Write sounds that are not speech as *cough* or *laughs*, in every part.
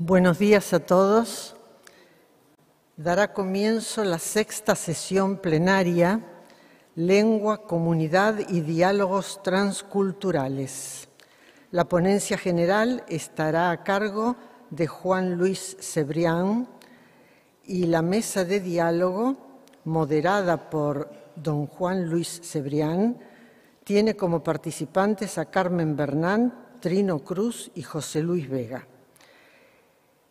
Buenos días a todos. Dará comienzo la sexta sesión plenaria, Lengua, Comunidad y Diálogos Transculturales. La ponencia general estará a cargo de Juan Luis Cebrián y la mesa de diálogo, moderada por don Juan Luis Cebrián, tiene como participantes a Carmen Bernán, Trino Cruz y José Luis Vega.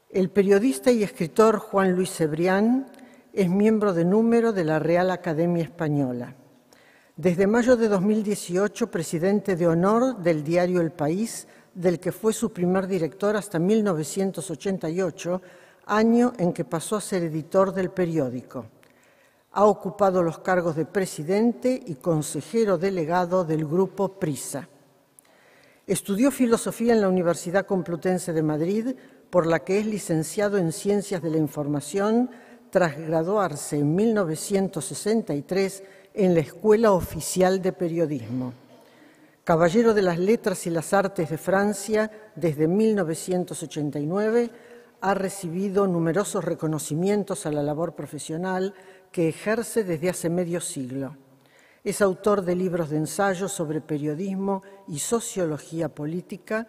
El periodista y escritor Juan Luis Cebrián es miembro de número de la Real Academia Española. Desde mayo de 2018, presidente de honor del diario El País, del que fue su primer director hasta 1988, año en que pasó a ser editor del periódico. Ha ocupado los cargos de presidente y consejero delegado del grupo Prisa. Estudió filosofía en la Universidad Complutense de Madrid, por la que es licenciado en Ciencias de la Información tras graduarse en 1963 en la Escuela Oficial de Periodismo. Caballero de las Letras y las Artes de Francia desde 1989, ha recibido numerosos reconocimientos a la labor profesional que ejerce desde hace medio siglo. Es autor de libros de ensayo sobre periodismo y sociología política,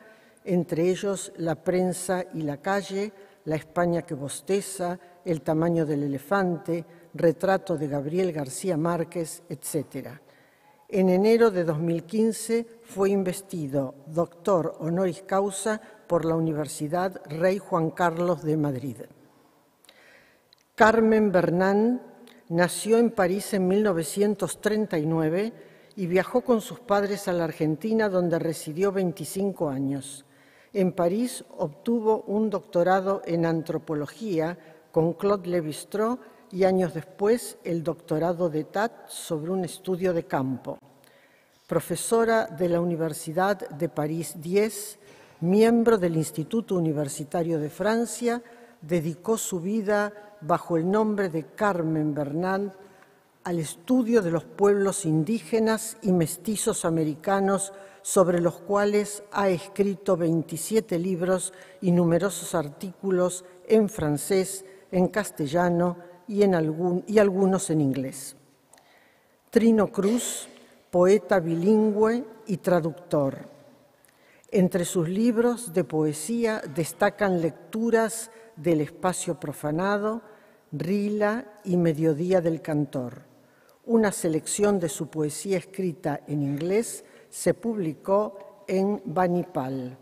entre ellos la prensa y la calle, la España que bosteza, el tamaño del elefante, retrato de Gabriel García Márquez, etc. En enero de 2015 fue investido doctor honoris causa por la Universidad Rey Juan Carlos de Madrid. Carmen Bernán nació en París en 1939 y viajó con sus padres a la Argentina donde residió 25 años. En París obtuvo un doctorado en antropología con Claude Lévi-Strauss y años después el doctorado de TAT sobre un estudio de campo. Profesora de la Universidad de París 10, miembro del Instituto Universitario de Francia, dedicó su vida bajo el nombre de Carmen Bernal al estudio de los pueblos indígenas y mestizos americanos sobre los cuales ha escrito 27 libros y numerosos artículos en francés, en castellano y, y algunos en inglés. Trino Cruz, poeta bilingüe y traductor. Entre sus libros de poesía destacan lecturas del espacio profanado, Rila y Mediodía del Cantor, una selección de su poesía escrita en inglés se publicó en Banipal.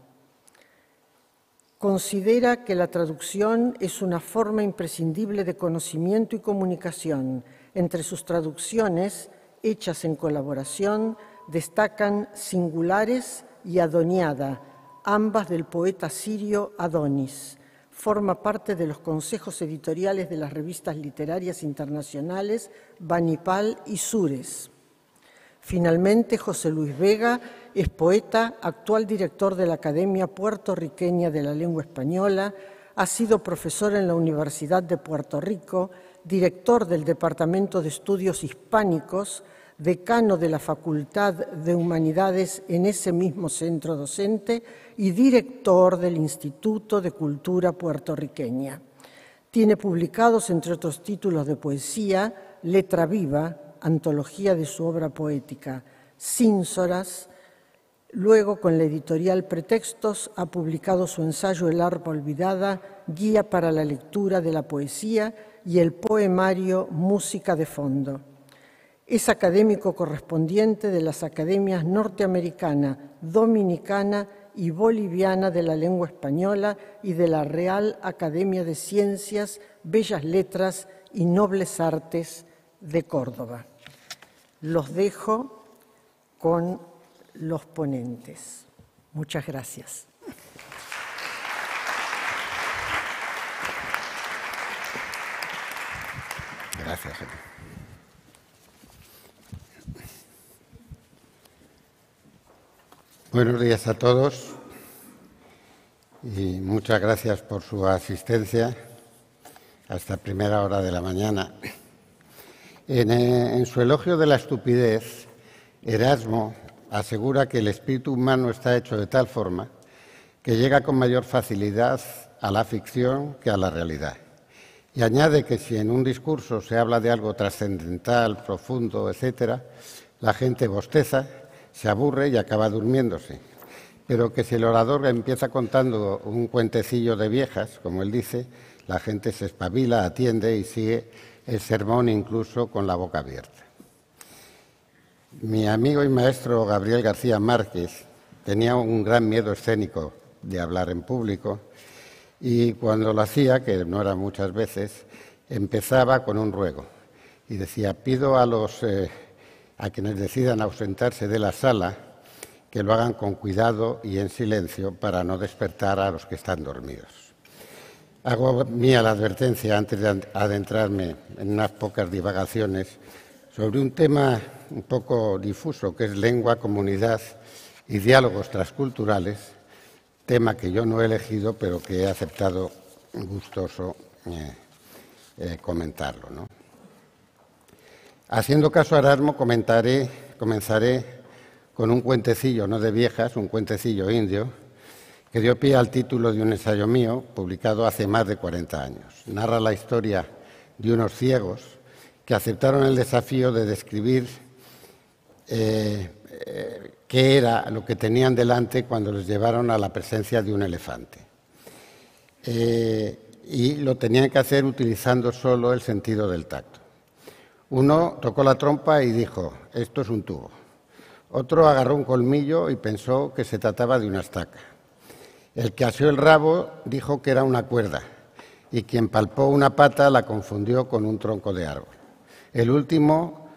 Considera que la traducción es una forma imprescindible de conocimiento y comunicación. Entre sus traducciones, hechas en colaboración, destacan Singulares y Adoniada, ambas del poeta sirio Adonis. Forma parte de los consejos editoriales de las revistas literarias internacionales Banipal y Sures. Finalmente, José Luis Vega es poeta, actual director de la Academia Puertorriqueña de la Lengua Española, ha sido profesor en la Universidad de Puerto Rico, director del Departamento de Estudios Hispánicos, decano de la Facultad de Humanidades en ese mismo centro docente y director del Instituto de Cultura Puertorriqueña. Tiene publicados, entre otros títulos de poesía, Letra Viva, antología de su obra poética, Cínsoras. Luego, con la editorial Pretextos, ha publicado su ensayo El arpa olvidada, guía para la lectura de la poesía y el poemario Música de Fondo. Es académico correspondiente de las academias norteamericana, dominicana y boliviana de la lengua española y de la Real Academia de Ciencias, Bellas Letras y Nobles Artes de Córdoba los dejo con los ponentes. Muchas gracias. Gracias, Buenos días a todos y muchas gracias por su asistencia hasta primera hora de la mañana. Eh, en, su elogio de la estupidez, Erasmo asegura que el espíritu humano está hecho de tal forma que llega con mayor facilidad a la ficción que a la realidad. Y añade que si en un discurso se habla de algo trascendental, profundo, etc., la gente bosteza, se aburre y acaba durmiéndose. Pero que si el orador empieza contando un cuentecillo de viejas, como él dice, la gente se espabila, atiende y sigue el sermón incluso con la boca abierta. Mi amigo y maestro Gabriel García Márquez tenía un gran miedo escénico de hablar en público y cuando lo hacía, que no era muchas veces, empezaba con un ruego y decía, pido a, los, eh, a quienes decidan ausentarse de la sala que lo hagan con cuidado y en silencio para no despertar a los que están dormidos. Hago mía la advertencia antes de adentrarme en unas pocas divagaciones sobre un tema un poco difuso que es lengua, comunidad y diálogos transculturales, tema que yo no he elegido pero que he aceptado gustoso eh, eh, comentarlo. Haciendo caso a Armo, comenzaré con un cuentecillo, no de viejas, un cuentecillo indio que dio pie al título de un ensayo mío publicado hace más de 40 años. Narra la historia de unos ciegos que aceptaron el desafío de describir eh, eh, qué era lo que tenían delante cuando los llevaron a la presencia de un elefante. Eh, y lo tenían que hacer utilizando solo el sentido del tacto. Uno tocó la trompa y dijo, esto es un tubo. Otro agarró un colmillo y pensó que se trataba de una estaca. El que asió el rabo dijo que era una cuerda, y quien palpó una pata la confundió con un tronco de árbol. El último,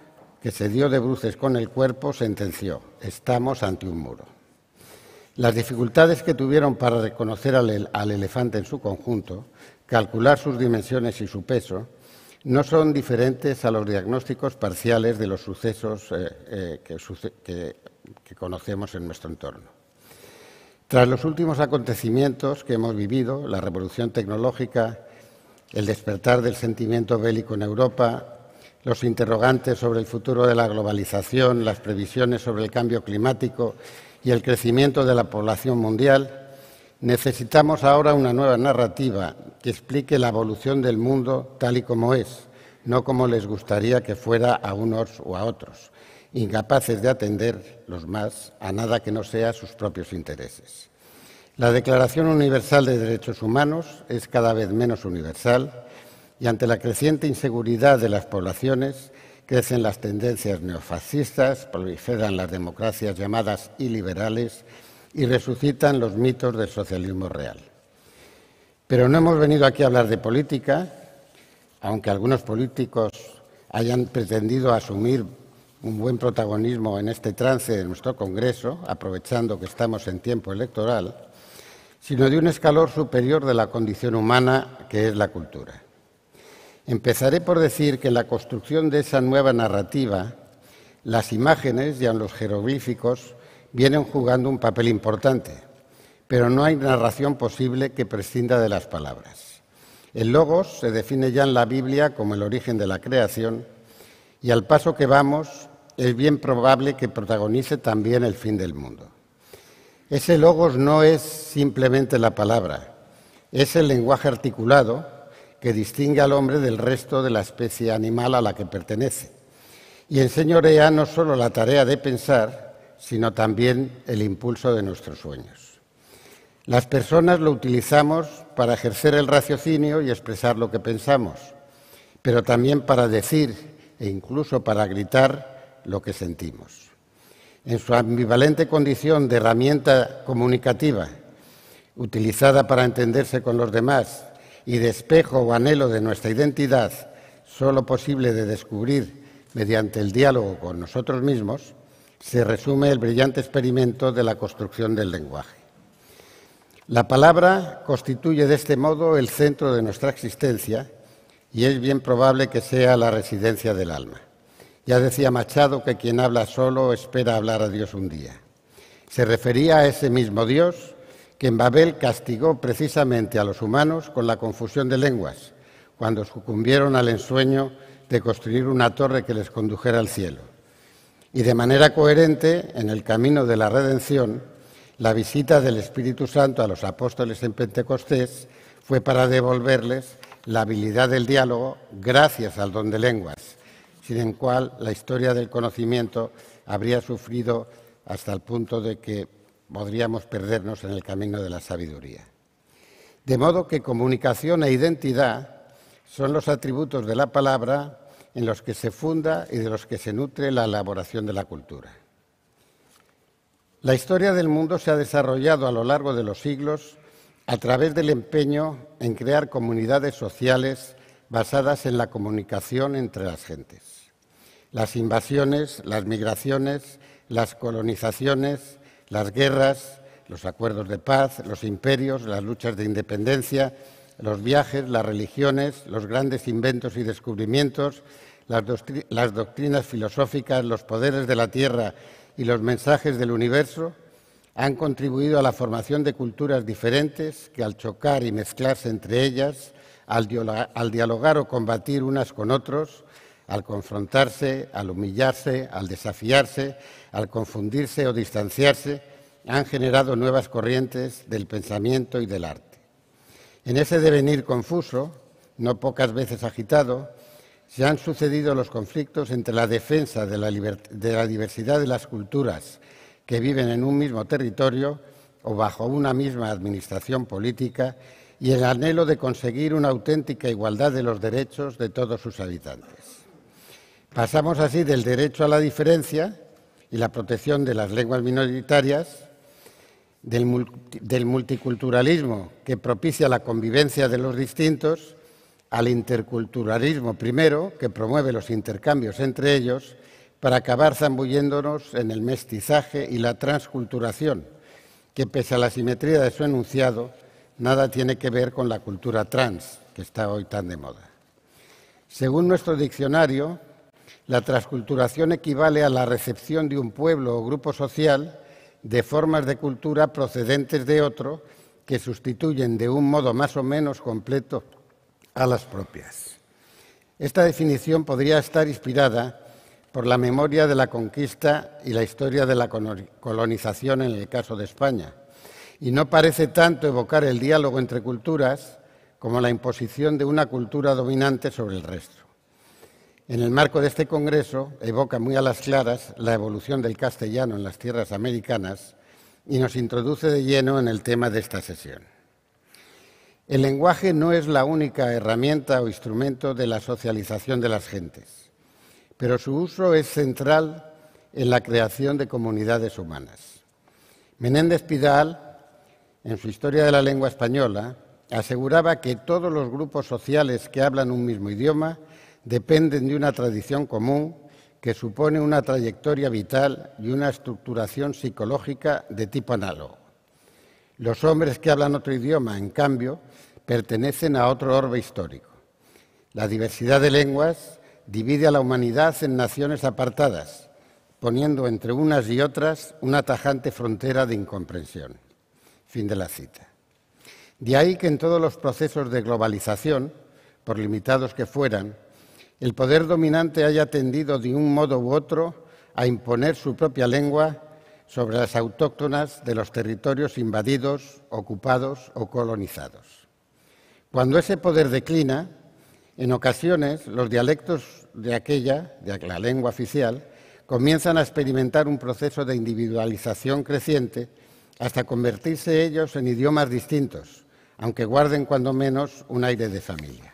que se dio de bruces con el cuerpo, sentenció, estamos ante un muro. Las dificultades que tuvieron para reconocer al, elefante en su conjunto, calcular sus dimensiones y su peso, no son diferentes a los diagnósticos parciales de los sucesos eh, eh, que conocemos en nuestro entorno. Tras los últimos acontecimientos que hemos vivido, la revolución tecnológica, el despertar del sentimiento bélico en Europa, los interrogantes sobre el futuro de la globalización, las previsiones sobre el cambio climático y el crecimiento de la población mundial, necesitamos ahora una nueva narrativa que explique la evolución del mundo tal y como es, no como les gustaría que fuera a unos o a otros incapaces de atender los más a nada que no sea sus propios intereses. La Declaración Universal de Derechos Humanos es cada vez menos universal y ante la creciente inseguridad de las poblaciones crecen las tendencias neofascistas, proliferan las democracias llamadas iliberales y resucitan los mitos del socialismo real. Pero no hemos venido aquí a hablar de política, aunque algunos políticos hayan pretendido asumir un buen protagonismo en este trance de nuestro Congreso, aprovechando que estamos en tiempo electoral, sino de un escalor superior de la condición humana que es la cultura. Empezaré por decir que en la construcción de esa nueva narrativa, las imágenes ya los jeroglíficos vienen jugando un papel importante, pero no hay narración posible que prescinda de las palabras. El logos se define ya en la Biblia como el origen de la creación, y al paso que vamos es bien probable que protagonice también el fin del mundo. Ese logos no es simplemente la palabra, es el lenguaje articulado que distingue al hombre del resto de la especie animal a la que pertenece y enseñorea no solo la tarea de pensar, sino también el impulso de nuestros sueños. Las personas lo utilizamos para ejercer el raciocinio y expresar lo que pensamos, pero también para decir e incluso para gritar lo que sentimos. En su ambivalente condición de herramienta comunicativa, utilizada para entenderse con los demás y de espejo o anhelo de nuestra identidad, solo posible de descubrir mediante el diálogo con nosotros mismos, se resume el brillante experimento de la construcción del lenguaje. La palabra constituye de este modo el centro de nuestra existencia y es bien probable que sea la residencia del alma. Ya decía Machado que quien habla solo espera hablar a Dios un día. Se refería a ese mismo Dios que en Babel castigó precisamente a los humanos con la confusión de lenguas, cuando sucumbieron al ensueño de construir una torre que les condujera al cielo. Y de manera coherente, en el camino de la redención, la visita del Espíritu Santo a los apóstoles en Pentecostés fue para devolverles la habilidad del diálogo gracias al don de lenguas, sin el cual la historia del conocimiento habría sufrido hasta el punto de que podríamos perdernos en el camino de la sabiduría. De modo que comunicación e identidad son los atributos de la palabra en los que se funda y de los que se nutre la elaboración de la cultura. La historia del mundo se ha desarrollado a lo largo de los siglos a través del empeño en crear comunidades sociales basadas en la comunicación entre las gentes. Las invasiones, las migraciones, las colonizaciones, las guerras, los acuerdos de paz, los imperios, las luchas de independencia, los viajes, las religiones, los grandes inventos y descubrimientos, las, doctrinas filosóficas, los poderes de la tierra y los mensajes del universo han contribuido a la formación de culturas diferentes que al chocar y mezclarse entre ellas, al, dialogar o combatir unas con otros, al confrontarse, al humillarse, al desafiarse, al confundirse o distanciarse, han generado nuevas corrientes del pensamiento y del arte. En ese devenir confuso, no pocas veces agitado, se han sucedido los conflictos entre la defensa de la diversidad de las culturas, que viven en un mismo territorio o bajo una misma administración política y el anhelo de conseguir una auténtica igualdad de los derechos de todos sus habitantes. Pasamos así del derecho a la diferencia y la protección de las lenguas minoritarias, del, multiculturalismo que propicia la convivencia de los distintos, al interculturalismo primero, que promueve los intercambios entre ellos, para acabar zambulléndonos en el mestizaje y la transculturación, que pese a la simetría de su enunciado, nada tiene que ver con la cultura trans, que está hoy tan de moda. Según nuestro diccionario, la transculturación equivale a la recepción de un pueblo o grupo social de formas de cultura procedentes de otro que sustituyen de un modo más o menos completo a las propias. Esta definición podría estar inspirada por la memoria de la conquista y la historia de la colonización en el caso de España. Y no parece tanto evocar el diálogo entre culturas como la imposición de una cultura dominante sobre el resto. En el marco de este Congreso evoca muy a las claras la evolución del castellano en las tierras americanas y nos introduce de lleno en el tema de esta sesión. El lenguaje no es la única herramienta o instrumento de la socialización de las gentes pero su uso es central en la creación de comunidades humanas. Menéndez Pidal, en su Historia de la Lengua Española, aseguraba que todos los grupos sociales que hablan un mismo idioma dependen de una tradición común que supone una trayectoria vital y una estructuración psicológica de tipo análogo. Los hombres que hablan otro idioma, en cambio, pertenecen a otro orbe histórico. La diversidad de lenguas divide a la humanidad en naciones apartadas, poniendo entre unas y otras una tajante frontera de incomprensión. Fin de la cita. De ahí que en todos los procesos de globalización, por limitados que fueran, el poder dominante haya tendido de un modo u otro a imponer su propia lengua sobre las autóctonas de los territorios invadidos, ocupados o colonizados. Cuando ese poder declina, en ocasiones los dialectos de aquella, de la lengua oficial, comienzan a experimentar un proceso de individualización creciente hasta convertirse ellos en idiomas distintos, aunque guarden cuando menos un aire de familia.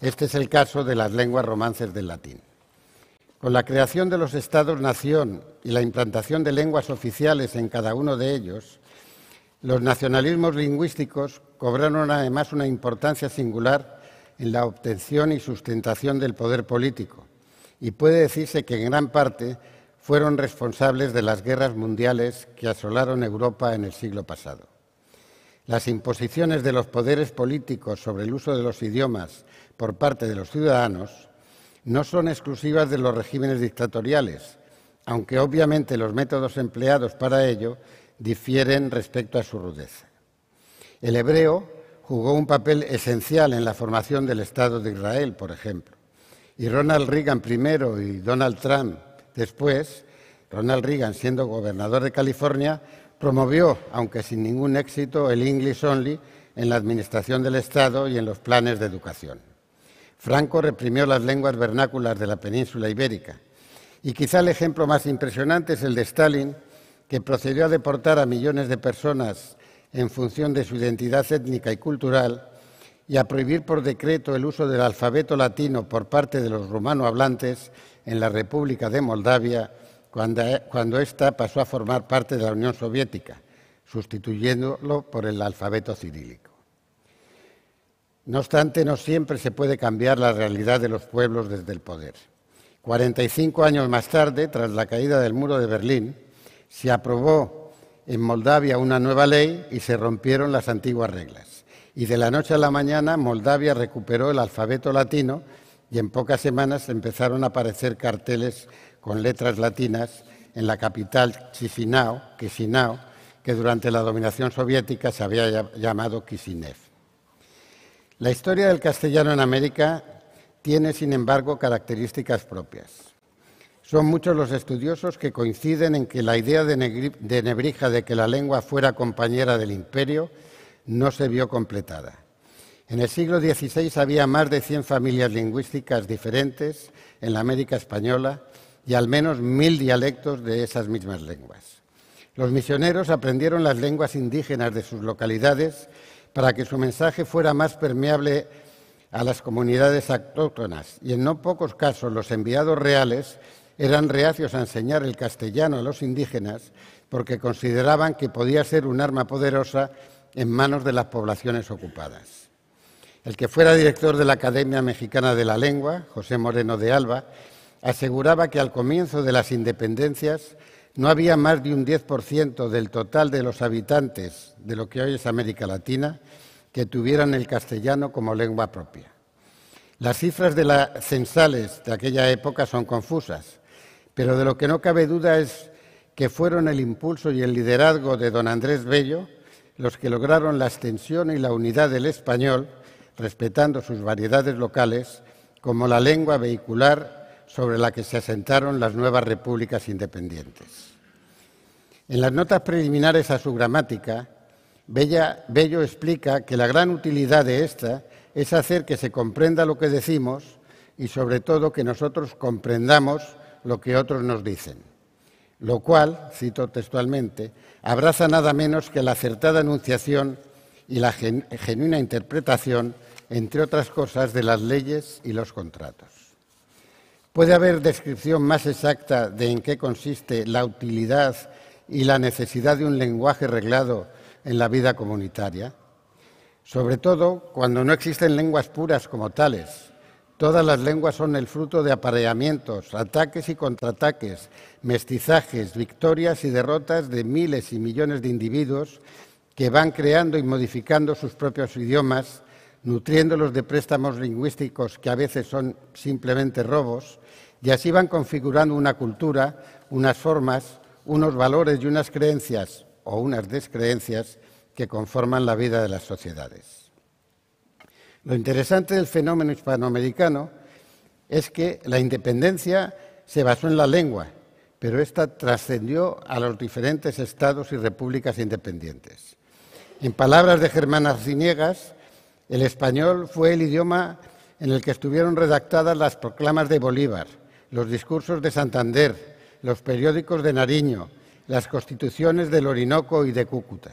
Este es el caso de las lenguas romances del latín. Con la creación de los estados-nación y la implantación de lenguas oficiales en cada uno de ellos, los nacionalismos lingüísticos cobraron además una importancia singular en la obtención y sustentación del poder político, y puede decirse que en gran parte fueron responsables de las guerras mundiales que asolaron Europa en el siglo pasado. Las imposiciones de los poderes políticos sobre el uso de los idiomas por parte de los ciudadanos no son exclusivas de los regímenes dictatoriales, aunque obviamente los métodos empleados para ello difieren respecto a su rudeza. El hebreo, jugó un papel esencial en la formación del Estado de Israel, por ejemplo. Y Ronald Reagan primero y Donald Trump después, Ronald Reagan siendo gobernador de California, promovió, aunque sin ningún éxito, el English Only en la administración del Estado y en los planes de educación. Franco reprimió las lenguas vernáculas de la península ibérica. Y quizá el ejemplo más impresionante es el de Stalin, que procedió a deportar a millones de personas en función de su identidad étnica y cultural y a prohibir por decreto el uso del alfabeto latino por parte de los hablantes en la República de Moldavia cuando, ésta eh, pasó a formar parte de la Unión Soviética, sustituyéndolo por el alfabeto cirílico. No obstante, no siempre se puede cambiar la realidad de los pueblos desde el poder. 45 años más tarde, tras la caída del muro de Berlín, se aprobó en Moldavia una nueva ley y se rompieron las antiguas reglas. Y de la noche a la mañana Moldavia recuperó el alfabeto latino y en pocas semanas empezaron a aparecer carteles con letras latinas en la capital Chisinau, que durante la dominación soviética se había llamado Kisinev. La historia del castellano en América tiene, sin embargo, características propias. Son muchos los estudiosos que coinciden en que la idea de Nebrija de que la lengua fuera compañera del imperio no se vio completada. En el siglo XVI había más de 100 familias lingüísticas diferentes en la América española y al menos mil dialectos de esas mismas lenguas. Los misioneros aprendieron las lenguas indígenas de sus localidades para que su mensaje fuera más permeable a las comunidades autóctonas y en no pocos casos los enviados reales eran reacios a enseñar el castellano a los indígenas porque consideraban que podía ser un arma poderosa en manos de las poblaciones ocupadas. El que fuera director de la Academia Mexicana de la Lengua, José Moreno de Alba, aseguraba que al comienzo de las independencias no había más de un 10% del total de los habitantes de lo que hoy es América Latina que tuvieran el castellano como lengua propia. Las cifras de las censales de aquella época son confusas. Pero de lo que no cabe duda es que fueron el impulso y el liderazgo de don Andrés Bello los que lograron la extensión y la unidad del español, respetando sus variedades locales, como la lengua vehicular sobre la que se asentaron las nuevas repúblicas independientes. En las notas preliminares a su gramática, Bello explica que la gran utilidad de esta es hacer que se comprenda lo que decimos y sobre todo que nosotros comprendamos lo que otros nos dicen, lo cual, cito textualmente, abraza nada menos que la acertada enunciación y la genuina interpretación, entre otras cosas, de las leyes y los contratos. ¿Puede haber descripción más exacta de en qué consiste la utilidad y la necesidad de un lenguaje reglado en la vida comunitaria? Sobre todo cuando no existen lenguas puras como tales, Todas las lenguas son el fruto de apareamientos, ataques y contraataques, mestizajes, victorias y derrotas de miles y millones de individuos que van creando y modificando sus propios idiomas, nutriéndolos de préstamos lingüísticos que a veces son simplemente robos, y así van configurando una cultura, unas formas, unos valores y unas creencias o unas descreencias que conforman la vida de las sociedades. Lo interesante del fenómeno hispanoamericano es que la independencia se basó en la lengua, pero esta trascendió a los diferentes estados y repúblicas independientes. En palabras de Germán Arciniegas, el español fue el idioma en el que estuvieron redactadas las proclamas de Bolívar, los discursos de Santander, los periódicos de Nariño, las constituciones del Orinoco y de Cúcuta.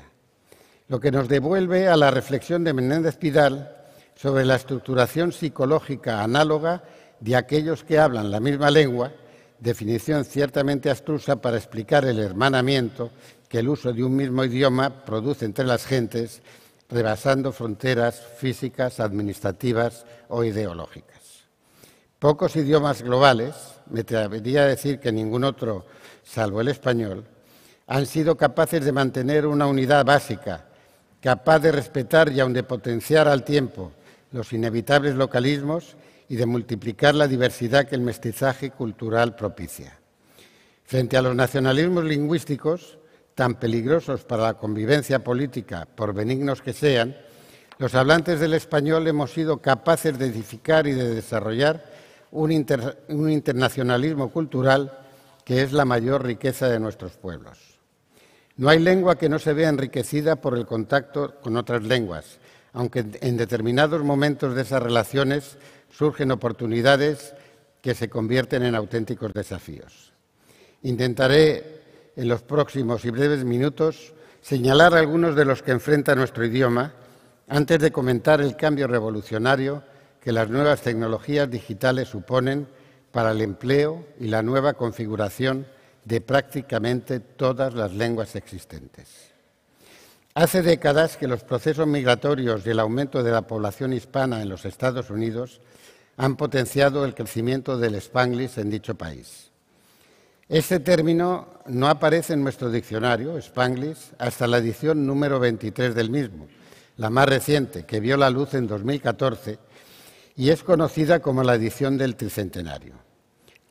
Lo que nos devuelve a la reflexión de Menéndez Pidal sobre la estructuración psicológica análoga de aquellos que hablan la misma lengua, definición ciertamente astrusa para explicar el hermanamiento que el uso de un mismo idioma produce entre las gentes, rebasando fronteras físicas, administrativas o ideológicas. Pocos idiomas globales, me atrevería a decir que ningún otro salvo el español, han sido capaces de mantener una unidad básica, capaz de respetar y aun de potenciar al tiempo los inevitables localismos y de multiplicar la diversidad que el mestizaje cultural propicia. Frente a los nacionalismos lingüísticos, tan peligrosos para la convivencia política, por benignos que sean, los hablantes del español hemos sido capaces de edificar y de desarrollar un, internacionalismo cultural que es la mayor riqueza de nuestros pueblos. No hay lengua que no se vea enriquecida por el contacto con otras lenguas, aunque en determinados momentos de esas relaciones surgen oportunidades que se convierten en auténticos desafíos. Intentaré en los próximos y breves minutos señalar algunos de los que enfrenta nuestro idioma antes de comentar el cambio revolucionario que las nuevas tecnologías digitales suponen para el empleo y la nueva configuración de prácticamente todas las lenguas existentes. Hace décadas que los procesos migratorios y el aumento de la población hispana en los Estados Unidos han potenciado el crecimiento del spanglish en dicho país. Este término no aparece en nuestro diccionario, spanglish, hasta la edición número 23 del mismo, la más reciente, que vio la luz en 2014 y es conocida como la edición del Tricentenario.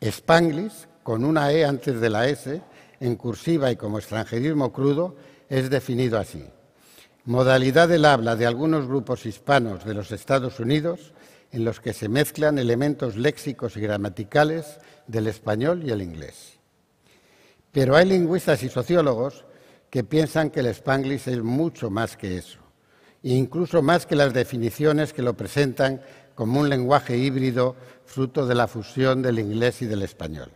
Spanglish, con una E antes de la S, en cursiva y como extranjerismo crudo, es definido así modalidad del habla de algunos grupos hispanos de los Estados Unidos en los que se mezclan elementos léxicos y gramaticales del español y el inglés. Pero hay lingüistas y sociólogos que piensan que el spanglish es mucho más que eso, incluso más que las definiciones que lo presentan como un lenguaje híbrido fruto de la fusión del inglés y del español.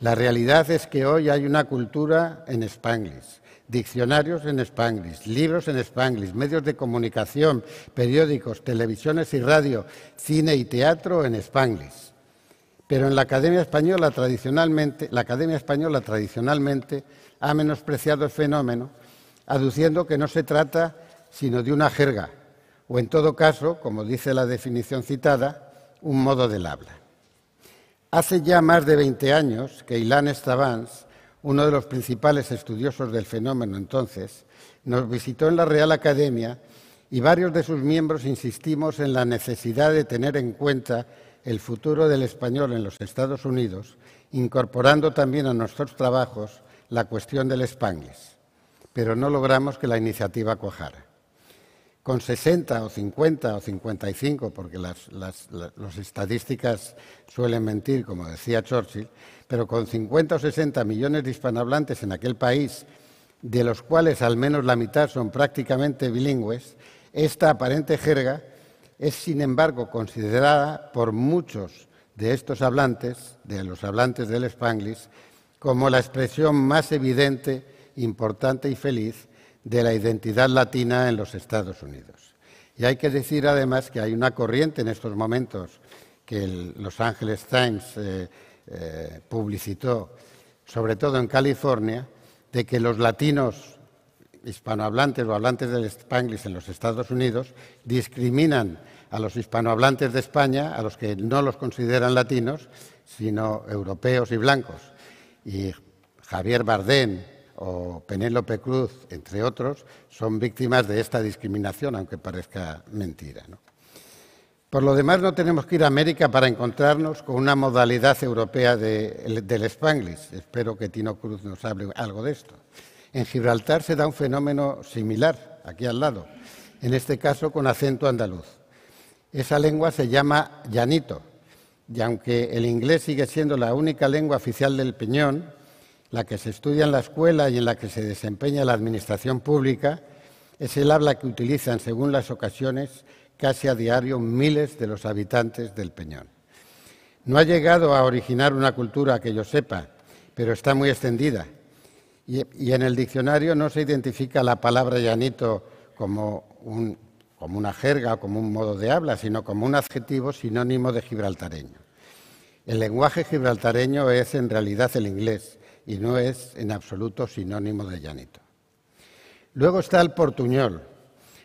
La realidad es que hoy hay una cultura en spanglish diccionarios en spanglish, libros en spanglish, medios de comunicación, periódicos, televisiones y radio, cine y teatro en spanglish. Pero en la Academia Española tradicionalmente, la Academia Española tradicionalmente ha menospreciado el fenómeno, aduciendo que no se trata sino de una jerga, o en todo caso, como dice la definición citada, un modo del habla. Hace ya más de 20 años que Ilan Stavans uno de los principales estudiosos del fenómeno entonces, nos visitó en la Real Academia y varios de sus miembros insistimos en la necesidad de tener en cuenta el futuro del español en los Estados Unidos, incorporando también a nuestros trabajos la cuestión del spanglish, pero no logramos que la iniciativa cuajara. Con 60 o 50 o 55, porque las, las estadísticas suelen mentir, como decía Churchill, pero con 50 o 60 millones de hispanohablantes en aquel país, de los cuales al menos la mitad son prácticamente bilingües, esta aparente jerga es, sin embargo, considerada por muchos de estos hablantes, de los hablantes del Spanglish, como la expresión más evidente, importante y feliz de la identidad latina en los Estados Unidos. Y hay que decir además que hay una corriente en estos momentos que el Los Angeles Times eh, eh, publicitó, sobre todo en California, de que los latinos hispanohablantes o hablantes del spanglish en los Estados Unidos discriminan a los hispanohablantes de España, a los que no los consideran latinos, sino europeos y blancos. Y Javier Bardén o Penélope Cruz, entre otros, son víctimas de esta discriminación, aunque parezca mentira. Por lo demás, no tenemos que ir a América para encontrarnos con una modalidad europea del Spanglish. Espero que Tino Cruz nos hable algo de esto. En Gibraltar se da un fenómeno similar, aquí al lado, en este caso con acento andaluz. Esa lengua se llama llanito, y aunque el inglés sigue siendo la única lengua oficial del Piñón, la que se estudia en la escuela y en la que se desempeña la administración pública, es el habla que utilizan, según las ocasiones, casi a diario miles de los habitantes del Peñón. No ha llegado a originar una cultura que yo sepa, pero está muy extendida. Y, en el diccionario no se identifica la palabra llanito como, una jerga o como un modo de habla, sino como un adjetivo sinónimo de gibraltareño. El lenguaje gibraltareño es en realidad el inglés y no es en absoluto sinónimo de llanito. Luego está el portuñol,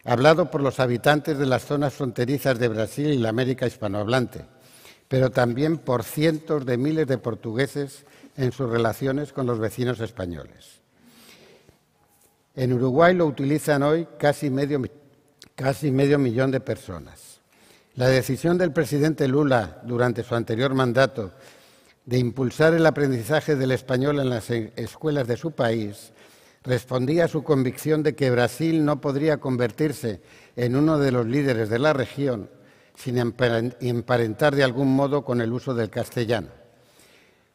hablado por los habitantes de las zonas fronterizas de Brasil y la América hispanohablante, pero también por cientos de miles de portugueses en sus relaciones con los vecinos españoles. En Uruguay lo utilizan hoy casi medio, casi medio millón de personas. La decisión del presidente Lula durante su anterior mandato de impulsar el aprendizaje del español en las e, escuelas de su país respondía a su convicción de que Brasil no podría convertirse en uno de los líderes de la región sin emparentar de algún modo con el uso del castellano,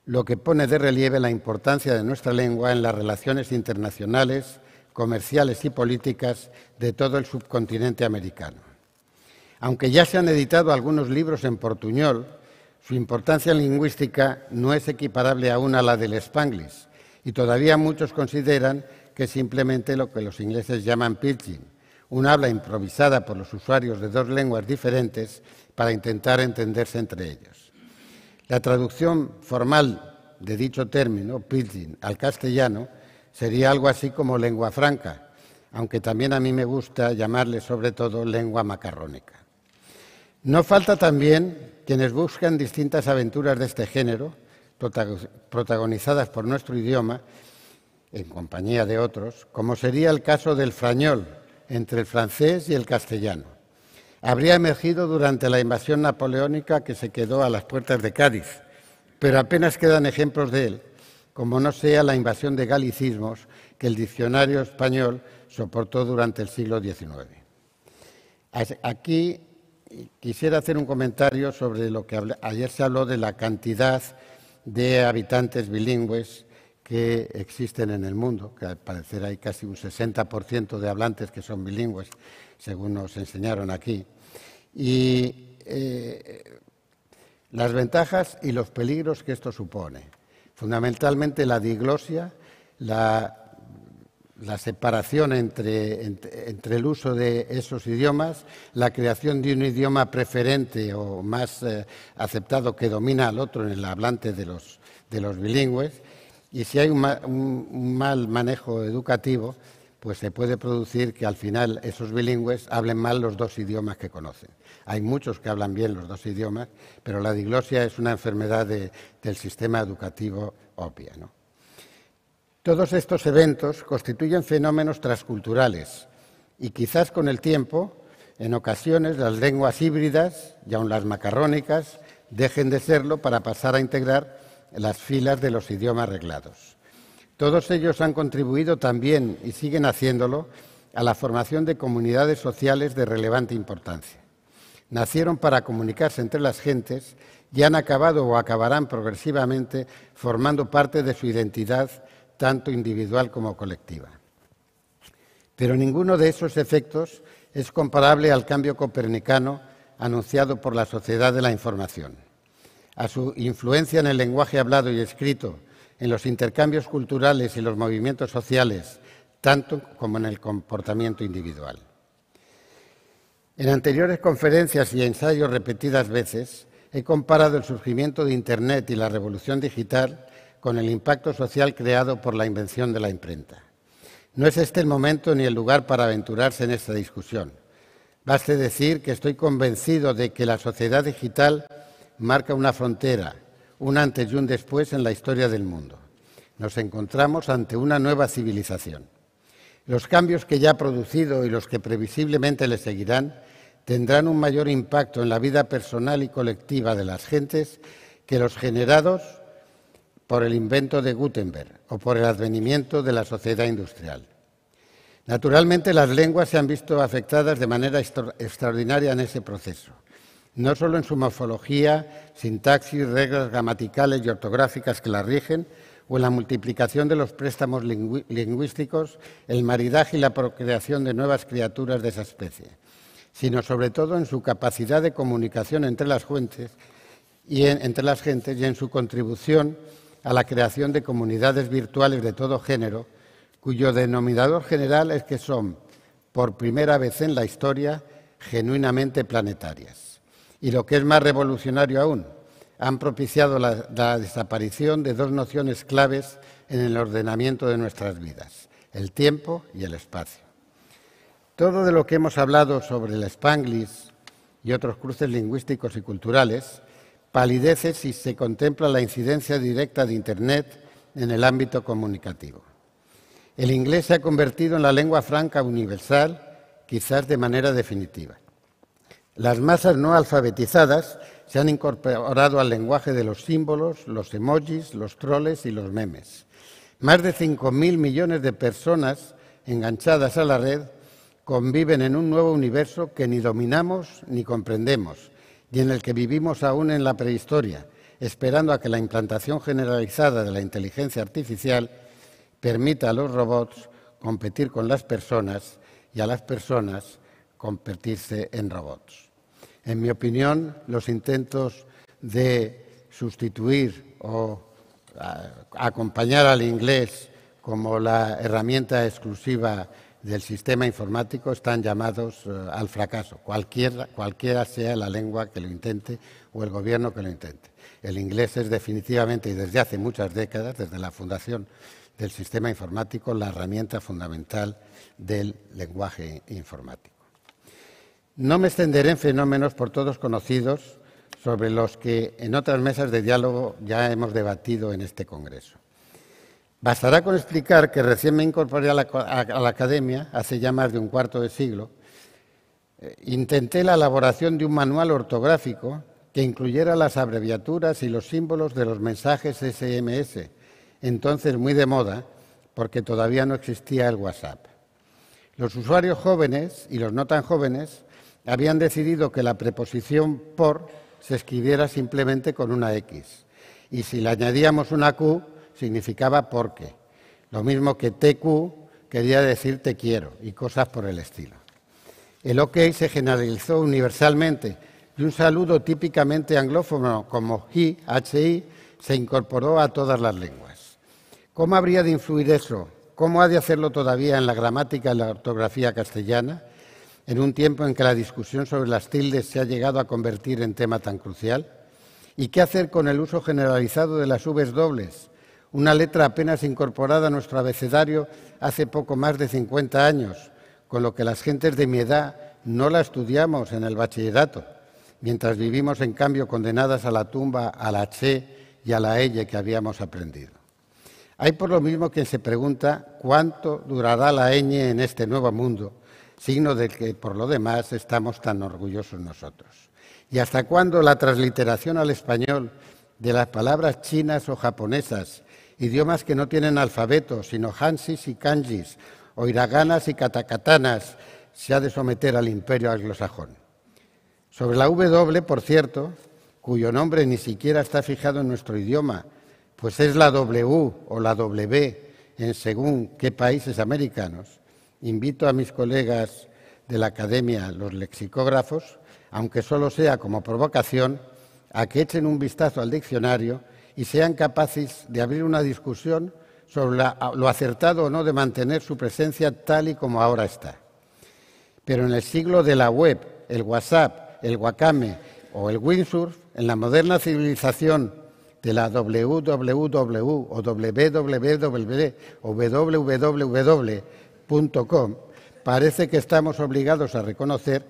lo que pone de relieve la importancia de nuestra lengua en las relaciones internacionales, comerciales y políticas de todo el subcontinente americano. Aunque ya se han editado algunos libros en portuñol, su importancia lingüística no es equiparable aún a la del spanglish, y todavía muchos consideran que es simplemente lo que los ingleses llaman pidgin, un habla improvisada por los usuarios de dos lenguas diferentes para intentar entenderse entre ellos. La traducción formal de dicho término, pidgin, al castellano sería algo así como lengua franca, aunque también a mí me gusta llamarle sobre todo lengua macarrónica. No falta también quienes buscan distintas aventuras de este género, protagonizadas por nuestro idioma, en compañía de otros, como sería el caso del frañol entre el francés y el castellano. Habría emergido durante la invasión napoleónica que se quedó a las puertas de Cádiz, pero apenas quedan ejemplos de él, como no sea la invasión de galicismos que el diccionario español soportó durante el siglo XIX. Aquí quisiera hacer un comentario sobre lo que ayer se habló de la cantidad de habitantes bilingües que existen en el mundo, que al parecer hay casi un 60% de hablantes que son bilingües, según nos enseñaron aquí. Y eh, las ventajas y los peligros que esto supone. Fundamentalmente la diglosia, la la separación entre, el uso de esos idiomas, la creación de un idioma preferente o más eh, aceptado que domina al otro en el hablante de los, bilingües, y si hay un, mal manejo educativo, pues se puede producir que al final esos bilingües hablen mal los dos idiomas que conocen. Hay muchos que hablan bien los dos idiomas, pero la diglosia es una enfermedad del sistema educativo obvia. ¿no? Todos estos eventos constituyen fenómenos transculturales y quizás con el tiempo, en ocasiones, las lenguas híbridas y aun las macarrónicas dejen de serlo para pasar a integrar las filas de los idiomas reglados. Todos ellos han contribuido también y siguen haciéndolo a la formación de comunidades sociales de relevante importancia. Nacieron para comunicarse entre las gentes y han acabado o acabarán progresivamente formando parte de su identidad tanto individual como colectiva. Pero ninguno de esos efectos es comparable al cambio copernicano anunciado por la Sociedad de la Información. A su influencia en el lenguaje hablado y escrito, en los intercambios culturales y los movimientos sociales, tanto como en el comportamiento individual. En anteriores conferencias y ensayos repetidas veces, he comparado el surgimiento de Internet y la revolución digital con el impacto social creado por la invención de la imprenta. No es este el momento ni el lugar para aventurarse en esta discusión. Baste decir que estoy convencido de que la sociedad digital marca una frontera, un antes y un después en la historia del mundo. Nos encontramos ante una nueva civilización. Los cambios que ya ha producido y los que previsiblemente le seguirán tendrán un mayor impacto en la vida personal y colectiva de las gentes que los generados por el invento de Gutenberg o por el advenimiento de la sociedad industrial. Naturalmente, las lenguas se han visto afectadas de manera extraordinaria en ese proceso, no solo en su morfología, sintaxis, reglas gramaticales y ortográficas que las rigen, o en la multiplicación de los préstamos lingüísticos, el maridaje y la procreación de nuevas criaturas de esa especie, sino sobre todo en su capacidad de comunicación entre las, fuentes y entre las gentes y en su contribución a la creación de comunidades virtuales de todo género, cuyo denominador general es que son, por primera vez en la historia, genuinamente planetarias. Y lo que es más revolucionario aún, han propiciado la, desaparición de dos nociones claves en el ordenamiento de nuestras vidas, el tiempo y el espacio. Todo de lo que hemos hablado sobre el Spanglish y otros cruces lingüísticos y culturales palidece si se contempla la incidencia directa de Internet en el ámbito comunicativo. El inglés se ha convertido en la lengua franca universal, quizás de manera definitiva. Las masas no alfabetizadas se han incorporado al lenguaje de los símbolos, los emojis, los troles y los memes. Más de 5.000 millones de personas enganchadas a la red conviven en un nuevo universo que ni dominamos ni comprendemos y en el que vivimos aún en la prehistoria, esperando a que la implantación generalizada de la inteligencia artificial permita a los robots competir con las personas y a las personas convertirse en robots. En mi opinión, los intentos de sustituir o acompañar al inglés como la herramienta exclusiva del sistema informático están llamados eh, al fracaso, cualquiera sea la lengua que lo intente o el gobierno que lo intente. El inglés es definitivamente y desde hace muchas décadas, desde la fundación del sistema informático, la herramienta fundamental del lenguaje informático. No me extenderé en fenómenos por todos conocidos sobre los que en otras mesas de diálogo ya hemos debatido en este Congreso. Bastará con explicar que recién me incorporé a la, academia, hace ya más de un cuarto de siglo, eh, intenté la elaboración de un manual ortográfico que incluyera las abreviaturas y los símbolos de los mensajes SMS, entonces muy de moda, porque todavía no existía el WhatsApp. Los usuarios jóvenes y los no tan jóvenes habían decidido que la preposición por se escribiera simplemente con una X. Y si le añadíamos una Q, significaba porque. Lo mismo que TQ quería decir te quiero y cosas por el estilo. El OK se generalizó universalmente y un saludo típicamente anglófono como hi, hi, se incorporó a todas las lenguas. ¿Cómo habría de influir eso? ¿Cómo ha de hacerlo todavía en la gramática y la ortografía castellana? en un tiempo en que la discusión sobre las tildes se ha llegado a convertir en tema tan crucial? ¿Y qué hacer con el uso generalizado de las V dobles, una letra apenas incorporada a nuestro abecedario hace poco más de 50 años, con lo que las gentes de mi edad no la estudiamos en el bachillerato, mientras vivimos en cambio condenadas a la tumba, a la che y a la elle que habíamos aprendido. Hay por lo mismo quien se pregunta cuánto durará la ñ en este nuevo mundo, signo de que por lo demás estamos tan orgullosos nosotros. ¿Y hasta cuándo la transliteración al español de las palabras chinas o japonesas idiomas que no tienen alfabeto, sino hansis y kanjis, o hiraganas y katakatanas, se ha de someter al imperio anglosajón. Sobre la W, por cierto, cuyo nombre ni siquiera está fijado en nuestro idioma, pues es la W o la W en según qué países americanos, invito a mis colegas de la academia, los lexicógrafos, aunque solo sea como provocación, a que echen un vistazo al diccionario y sean capaces de abrir una discusión sobre lo acertado o no de mantener su presencia tal y como ahora está. Pero en el siglo de la web, el WhatsApp, el Wakame o el windsurf, en la moderna civilización de la www o parece que estamos obligados a reconocer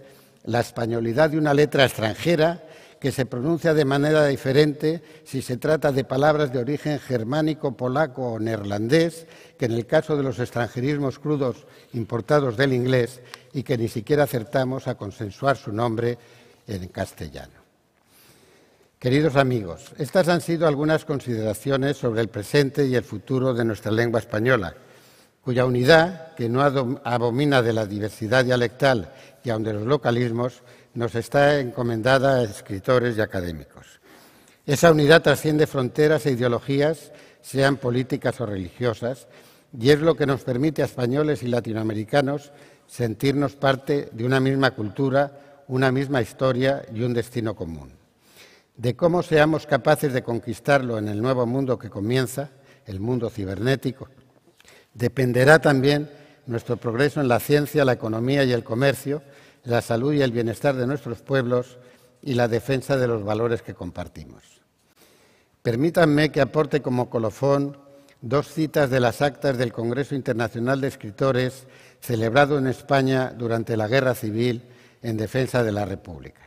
la españolidad de una letra extranjera que se pronuncia de manera diferente si se trata de palabras de origen germánico, polaco o neerlandés, que en el caso de los extranjerismos crudos importados del inglés y que ni siquiera acertamos a consensuar su nombre en castellano. Queridos amigos, estas han sido algunas consideraciones sobre el presente y el futuro de nuestra lengua española, cuya unidad, que no abomina de la diversidad dialectal y aun de los localismos, nos está encomendada a escritores y académicos. Esa unidad trasciende fronteras e ideologías, sean políticas o religiosas, y es lo que nos permite a españoles y latinoamericanos sentirnos parte de una misma cultura, una misma historia y un destino común. De cómo seamos capaces de conquistarlo en el nuevo mundo que comienza, el mundo cibernético, dependerá también nuestro progreso en la ciencia, la economía y el comercio, la salud y el bienestar de nuestros pueblos y la defensa de los valores que compartimos. Permítanme que aporte como colofón dos citas de las actas del Congreso Internacional de Escritores celebrado en España durante la Guerra Civil en defensa de la República.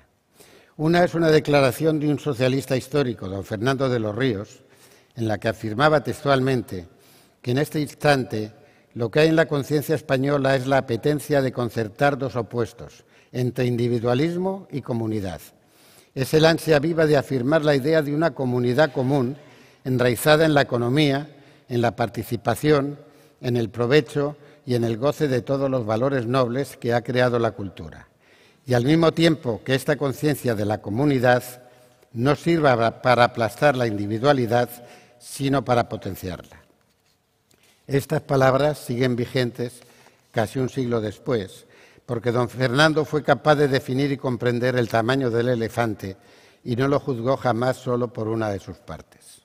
Una es una declaración de un socialista histórico, don Fernando de los Ríos, en la que afirmaba textualmente que en este instante lo que hay en la conciencia española es la apetencia de concertar dos opuestos, entre individualismo y comunidad. Es el ansia viva de afirmar la idea de una comunidad común, enraizada en la economía, en la participación, en el provecho y en el goce de todos los valores nobles que ha creado la cultura. Y al mismo tiempo que esta conciencia de la comunidad no sirva para aplastar la individualidad, sino para potenciarla. Estas palabras siguen vigentes casi un siglo después, porque don Fernando fue capaz de definir y comprender el tamaño del elefante y no lo juzgó jamás solo por una de sus partes.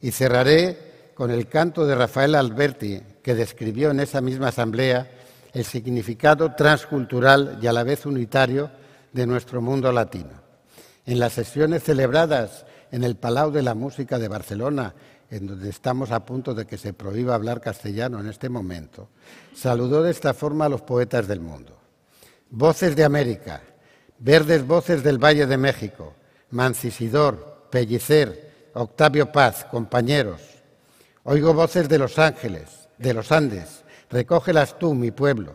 Y cerraré con el canto de Rafael Alberti, que describió en esa misma asamblea el significado transcultural y a la vez unitario de nuestro mundo latino. En las sesiones celebradas en el Palau de la Música de Barcelona, en donde estamos a punto de que se prohíba hablar castellano en este momento, saludó de esta forma a los poetas del mundo. Voces de América, Verdes Voces del Valle de México, Mancisidor, Pellicer, Octavio Paz, compañeros. Oigo voces de Los Ángeles, de los Andes, recógelas tú, mi pueblo.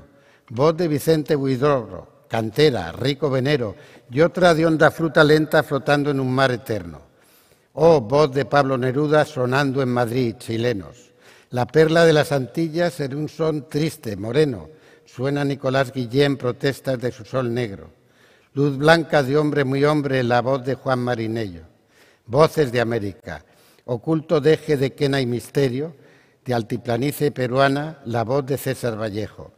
Voz de Vicente Huidorro, Cantera, Rico Venero y otra de honda fruta lenta flotando en un mar eterno. Oh, voz de Pablo Neruda sonando en Madrid, chilenos. La perla de las Antillas en un son triste, moreno Suena Nicolás Guillén protestas de su sol negro. Luz blanca de hombre muy hombre, la voz de Juan Marinello. Voces de América. Oculto deje de quena y misterio, de altiplanice peruana, la voz de César Vallejo.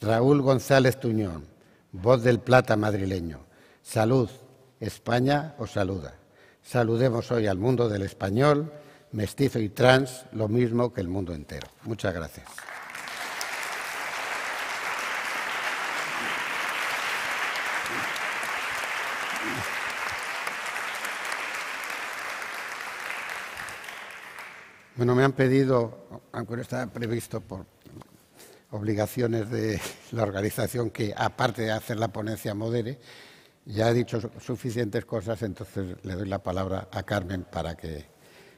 Raúl González Tuñón, voz del plata madrileño. Salud, España os saluda. Saludemos hoy al mundo del español, mestizo y trans, lo mismo que el mundo entero. Muchas gracias. Bueno, me han pedido, aunque no estaba previsto por obligaciones de la organización, que aparte de hacer la ponencia modere, ya he dicho suficientes cosas, entonces le doy la palabra a Carmen para que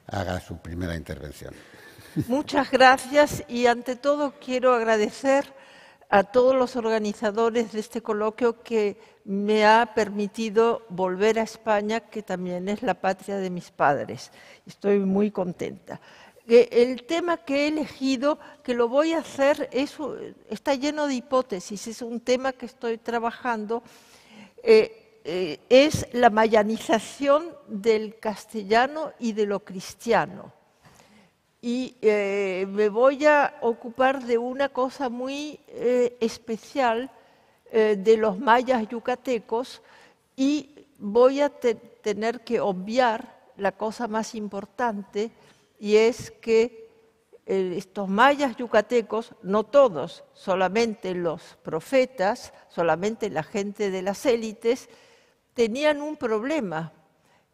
haga su primera intervención. Muchas gracias y ante todo quiero agradecer a todos los organizadores de este coloquio que me ha permitido volver a España, que también es la patria de mis padres. Estoy muy contenta el tema que he elegido, que lo voy a hacer, está lleno de hipótesis, es un tema que estoy trabajando, eh, eh, es la mayanización del castellano y de lo cristiano. Y eh, me voy a ocupar de una cosa muy especial de los mayas yucatecos y voy a tener que obviar la cosa más importante, y es que eh, estos mayas yucatecos, no todos, solamente los profetas, solamente la gente de las élites, tenían un problema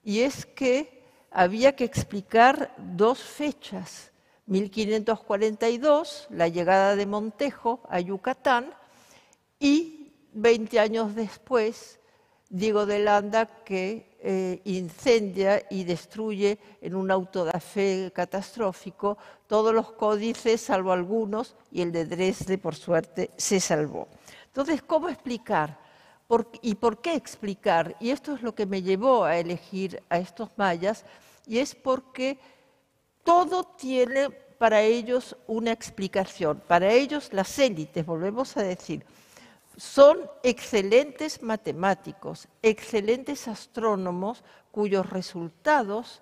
y es que había que explicar dos fechas, 1542, la llegada de Montejo a Yucatán, y 20 años después, Diego de Landa, que eh, incendia y destruye en un fe catastrófico todos los códices, salvo algunos, y el de Dresde, por suerte, se salvó. Entonces, ¿cómo explicar? ¿Y por qué explicar? Y esto es lo que me llevó a elegir a estos mayas, y es porque todo tiene para ellos una explicación, para ellos las élites, volvemos a decir, son excelentes matemáticos, excelentes astrónomos cuyos resultados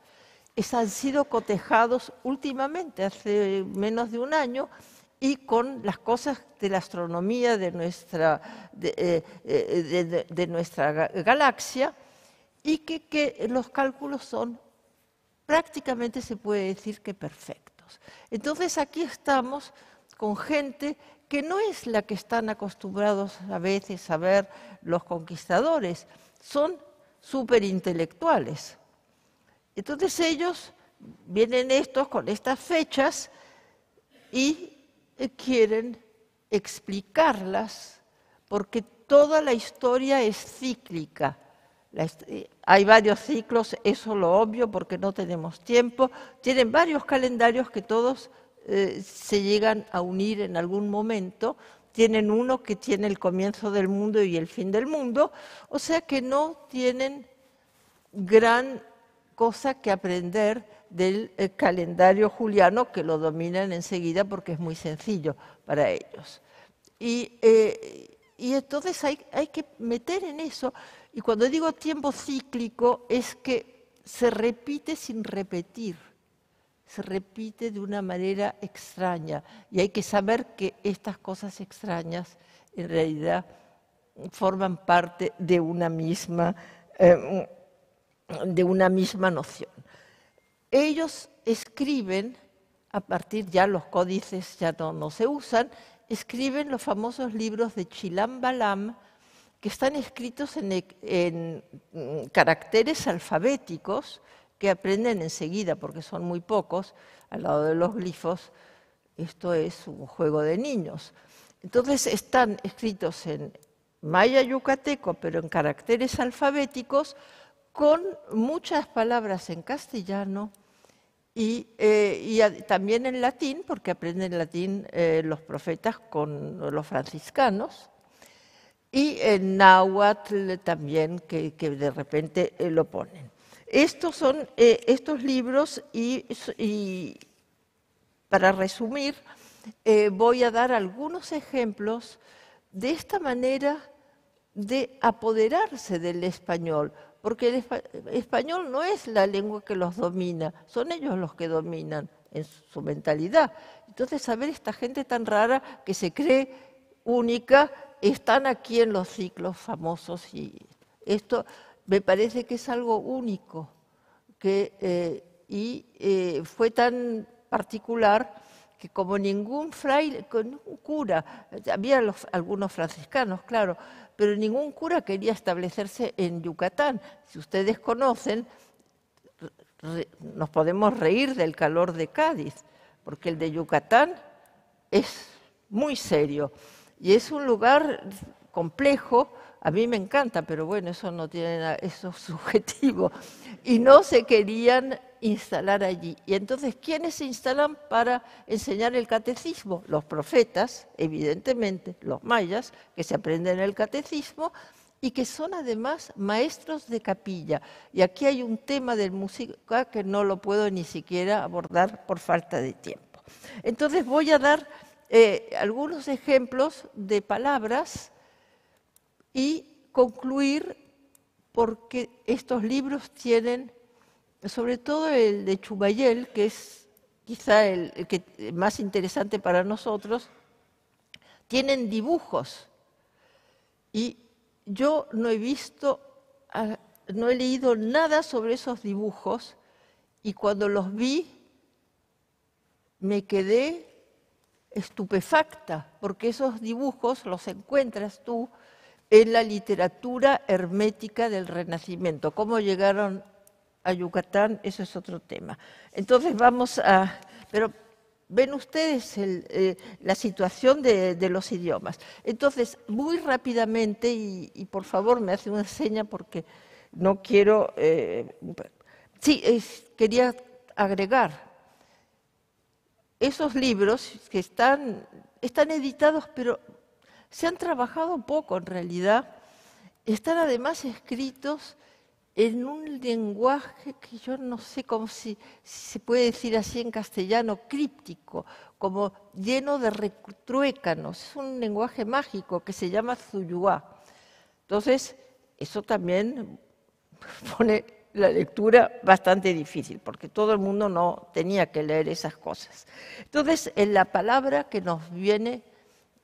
han sido cotejados últimamente, hace menos de un año, y con las cosas de la astronomía de nuestra, eh, eh, galaxia, y que, que los cálculos son prácticamente, se puede decir que perfectos. Entonces aquí estamos con gente que no es la que están acostumbrados a veces a ver los conquistadores, son superintelectuales. Entonces ellos vienen estos con estas fechas y quieren explicarlas porque toda la historia es cíclica. Eh, hay varios ciclos, eso lo obvio porque no tenemos tiempo. Tienen varios calendarios que todos eh, se llegan a unir en algún momento, tienen uno que tiene el comienzo del mundo y el fin del mundo, o sea que no tienen gran cosa que aprender del eh, calendario juliano, que lo dominan enseguida porque es muy sencillo para ellos. Y, eh, entonces hay que meter en eso, y cuando digo tiempo cíclico es que se repite sin repetir se repite de una manera extraña y hay que saber que estas cosas extrañas en realidad forman parte de una misma, em, de una misma noción. Ellos escriben, a partir ya los códices ya no, se usan, escriben los famosos libros de Chilam Balam, que están escritos en e, mm, caracteres alfabéticos, que aprenden enseguida, porque son muy pocos, al lado de los glifos, esto es un juego de niños. Entonces están escritos en maya yucateco, pero en caracteres alfabéticos, con muchas palabras en castellano y, eh, también en latín, porque aprenden latín eh, los profetas con los franciscanos, y en náhuatl también, que, de repente eh, lo ponen. Estos son eh, estos libros y, para resumir, eh, voy a dar algunos ejemplos de esta manera de apoderarse del español, porque el español no es la lengua que los domina, son ellos los que dominan en su mentalidad. Entonces, saber esta gente tan rara que se cree única, están aquí en los ciclos famosos y esto me parece que es algo único que, eh, y eh, fue tan particular que como ningún fraile, ningún cura, había algunos franciscanos, claro, pero ningún cura quería establecerse en Yucatán. Si ustedes conocen, nos podemos reír del calor de Cádiz, porque el de Yucatán es muy serio y es un lugar complejo a mí me encanta, pero bueno, eso no tiene eso es subjetivo. Y no se querían instalar allí. Y entonces, ¿quiénes se instalan para enseñar el catecismo? Los profetas, evidentemente, los mayas, que se aprenden el catecismo y que son además maestros de capilla. Y aquí hay un tema del música que no lo puedo ni siquiera abordar por falta de tiempo. Entonces voy a dar eh, algunos ejemplos de palabras y concluir porque estos libros tienen, sobre todo el de Chubayel, que es quizá el, que, más interesante para nosotros, tienen dibujos. Y yo no he visto, no he leído nada sobre esos dibujos y cuando los vi me quedé estupefacta, porque esos dibujos los encuentras tú en la literatura hermética del Renacimiento. ¿Cómo llegaron a Yucatán? Eso es otro tema. Entonces vamos a... Pero ven ustedes eh, la situación de, los idiomas. Entonces, muy rápidamente, y, por favor me hace una seña porque no quiero... Eh, sí, quería agregar. Esos libros que están, están editados, pero se han trabajado poco en realidad, están además escritos en un lenguaje que yo no sé cómo si, se puede decir así en castellano, críptico, como lleno de retruécanos. Es un lenguaje mágico que se llama Zuyuá. Entonces, eso también *laughs* pone la lectura bastante difícil, porque todo el mundo no tenía que leer esas cosas. Entonces, en la palabra que nos viene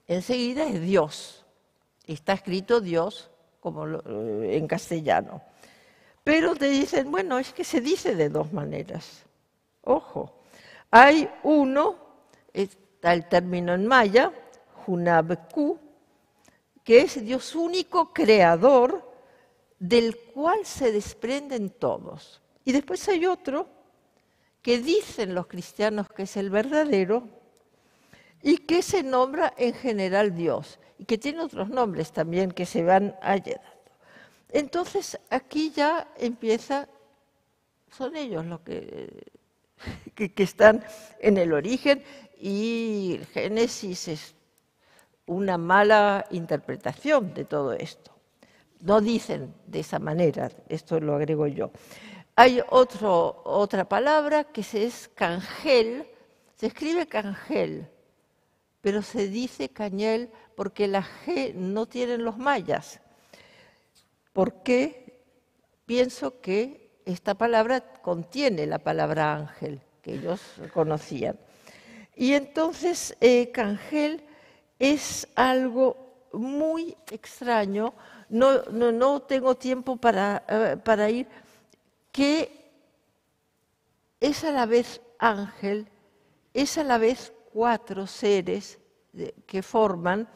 Enseguida es Dios. Está escrito Dios como eh, en castellano. Pero te dicen, bueno, es que se dice de dos maneras. Ojo, hay uno, está el término en maya, Hunabku, que es Dios único creador del cual se desprenden todos. Y después hay otro que dicen los cristianos que es el verdadero, y que se nombra en general Dios y que tiene otros nombres también que se van añadiendo. Entonces aquí ya empieza, son ellos los *laughs* que, están en el origen y Génesis es una mala interpretación de todo esto. No dicen de esa manera, esto lo agrego yo. Hay otra palabra que es cangel, se escribe cangel, pero se dice Cañel porque la G no tienen los mayas. Porque Pienso que esta palabra contiene la palabra ángel, que ellos conocían. Y entonces eh, Cangel es algo muy extraño, no, no, tengo tiempo para, eh, para ir, que es a la vez ángel, es a la vez cuatro seres que forman,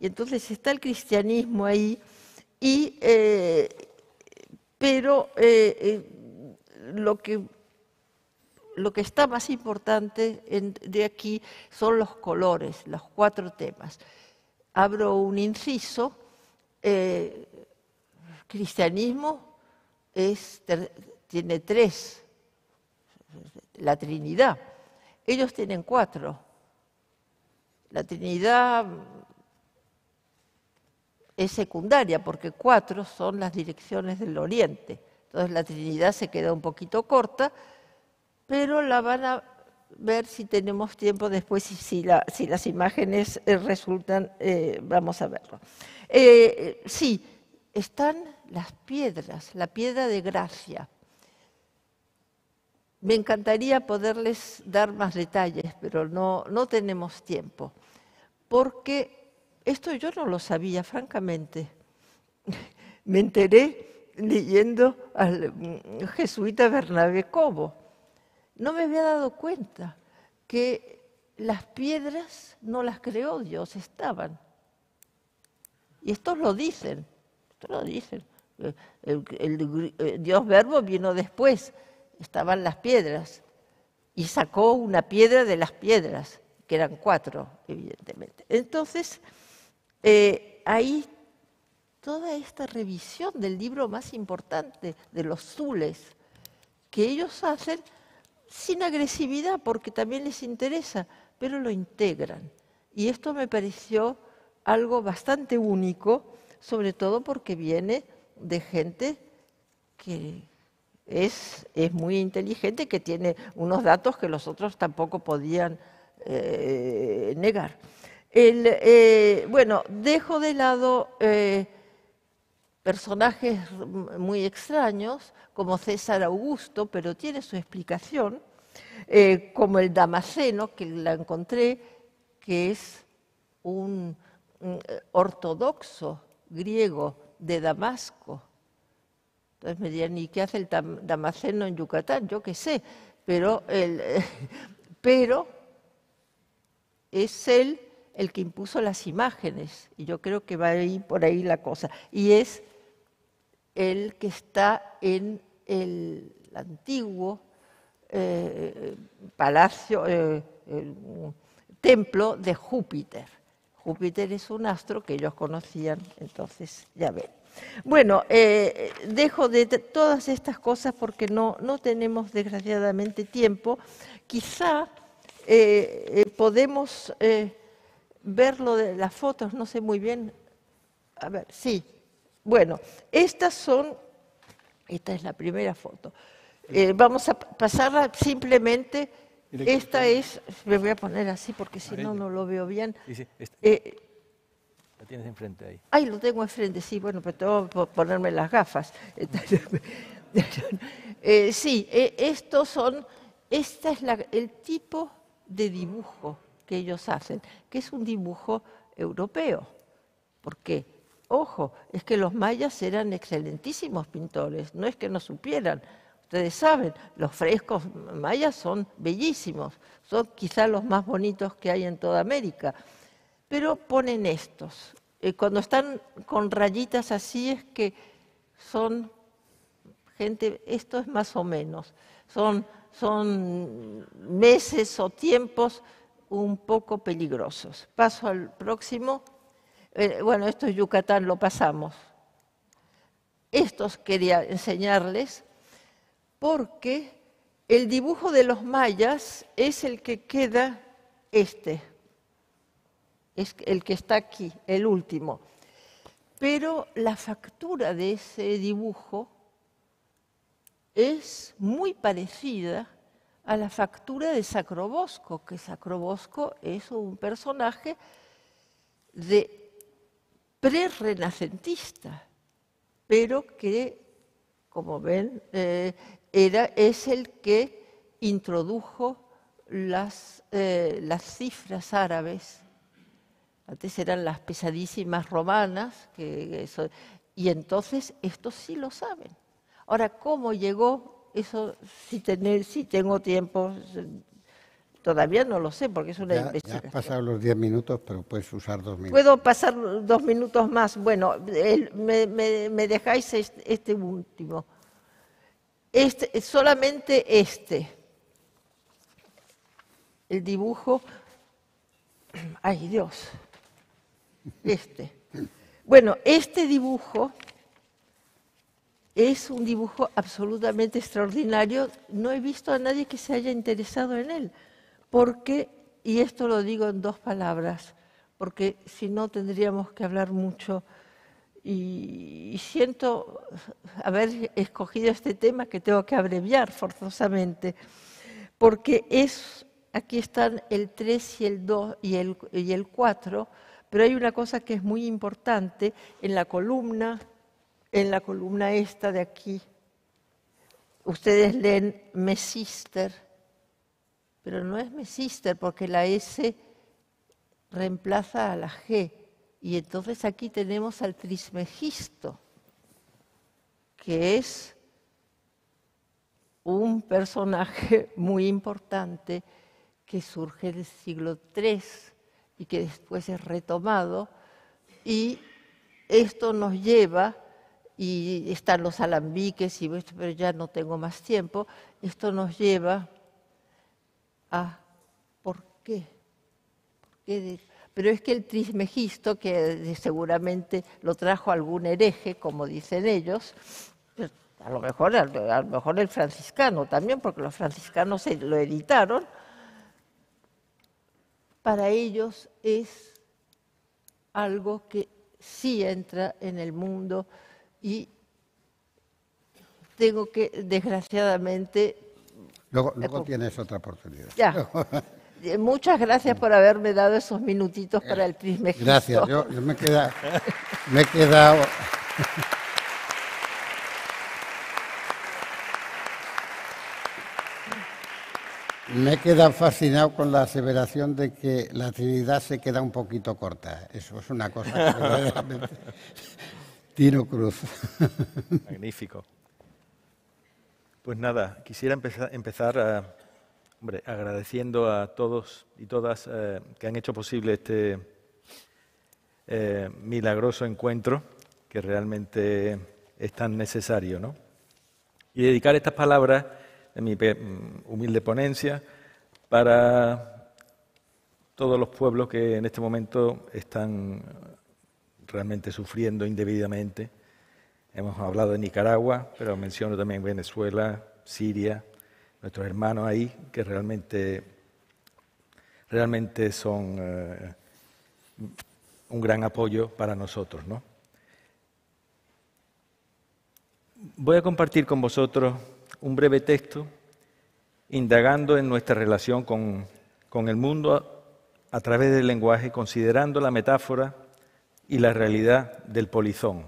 y entonces está el cristianismo ahí, y, eh, pero eh, eh, lo, que, lo que está más importante de aquí son los colores, los cuatro temas. Abro un inciso, el cristianismo tiene tres, la Trinidad, ellos tienen cuatro la Trinidad es secundaria porque cuatro son las direcciones del Oriente. Entonces la Trinidad se queda un poquito corta, pero la van a ver si tenemos tiempo después y si, las imágenes eh, resultan, eh, vamos a verlo. Eh, sí, están las piedras, la piedra de gracia. Me encantaría poderles dar más detalles, pero no, no tenemos tiempo porque esto yo no lo sabía, francamente. *laughs* Me enteré leyendo al mm, jesuita Bernabé Cobo. No me había dado cuenta que las piedras no las creó Dios, estaban. Y estos lo dicen, estos lo dicen. Eh, el eh, Dios verbo vino después, estaban las piedras, y sacó una piedra de las piedras que eran cuatro, evidentemente. Entonces, hay eh, toda esta revisión del libro más importante de los zules que ellos hacen sin agresividad porque también les interesa, pero lo integran. Y esto me pareció algo bastante único, sobre todo porque viene de gente que es muy inteligente, que tiene unos datos que los otros tampoco podían eh, negar. Eh, bueno, dejo de lado eh, personajes muy extraños, como César Augusto, pero tiene su explicación, como el Damaseno que la encontré, que es un ortodoxo griego de Damasco. Entonces me dirían, ¿y qué hace el Damasceno en Yucatán? Yo qué sé, pero, *laughs* pero es él el que impuso las imágenes, y yo creo que va a ir por ahí la cosa, y es el que está en el antiguo eh, palacio, eh, templo de Júpiter. Júpiter es un astro que ellos conocían, entonces ya ven. Bueno, eh, dejo de todas estas cosas porque no, no tenemos desgraciadamente tiempo. Quizá eh, eh, podemos eh, verlo de las fotos, no sé muy bien. A ver, sí. Bueno, estas son, esta es la primera foto. vamos a pasarla simplemente. Esta es, me voy a poner así porque si no, no lo veo bien. Este. la tienes enfrente ahí. Ay, lo tengo enfrente, sí, bueno, pero tengo que ponerme las gafas. *laughs* sí, estos son, Esta es la, el tipo de dibujo que ellos hacen, que es un dibujo europeo. Porque, ojo, es que los mayas eran excelentísimos pintores, no es que no supieran. Ustedes saben, los frescos mayas son bellísimos, son quizá los más bonitos que hay en toda América. Pero ponen estos. Eh, cuando están con rayitas así es que son gente, esto es más o menos, son son meses o tiempos un poco peligrosos. Paso al próximo. Eh, bueno, esto es Yucatán, lo pasamos. Estos quería enseñarles porque el dibujo de los mayas es el que queda este, es el que está aquí, el último. Pero la factura de ese dibujo es muy parecida a la factura de Sacrobosco, que Sacrobosco es un personaje de prerrenacentista, pero que, como ven, eh, era, es el que introdujo eh, las, cifras árabes. Antes eran las pesadísimas romanas, y entonces estos sí lo saben. Ahora, ¿cómo llegó? Eso Si tengo tiempo, todavía no lo sé porque es una ya, investigación. Ya has pasado los diez minutos, pero puedes usar dos minutos. Puedo pasar dos minutos más. Bueno, me, dejáis este, último. Este, solamente este. El dibujo. Ay Dios. Este. Bueno, este dibujo es un dibujo absolutamente extraordinario. No he visto a nadie que se haya interesado en él, porque, y esto lo digo en dos palabras, porque si no tendríamos que hablar mucho. Y, siento haber escogido este tema que tengo que abreviar forzosamente, porque es, aquí están el 3 y el dos y el, y el 4, pero hay una cosa que es muy importante en la columna en la columna esta de aquí, ustedes leen Mesister, pero no es Mesister porque la S reemplaza a la G. Y entonces aquí tenemos al Trismegisto, que es un personaje *laughs* muy importante que surge del siglo III y que después es retomado. Y esto nos lleva y están los alambiques, y, pero ya no tengo más tiempo, esto nos lleva a por qué. pero es que el trismegisto, que seguramente lo trajo algún hereje, como dicen ellos, pues, a lo mejor, a lo mejor el franciscano también, porque los franciscanos lo editaron, para ellos es algo que sí entra en el mundo y tengo que, desgraciadamente... Luego, tienes otra oportunidad. *laughs* Eh, muchas gracias por haberme dado esos minutitos para el primer Gracias, yo, me, he quedado... *laughs* Me he quedado fascinado con la aseveración de que la Trinidad se queda un poquito corta. Eso es una cosa que verdaderamente Tino Cruz. *laughs* Magnífico. Pues nada, quisiera empezar, eh, agradeciendo a todos y todas eh, que han hecho posible este eh, milagroso encuentro que realmente es tan necesario, ¿no? Y dedicar estas palabras de mi mm, humilde ponencia para todos los pueblos que en este momento están realmente sufriendo indebidamente. Hemos hablado de Nicaragua, pero menciono también Venezuela, Siria, nuestros hermanos ahí que realmente, realmente son eh, un gran apoyo para nosotros. Voy a compartir con vosotros un breve texto indagando en nuestra relación con, el mundo a través del lenguaje, considerando la metáfora y la realidad del polizón.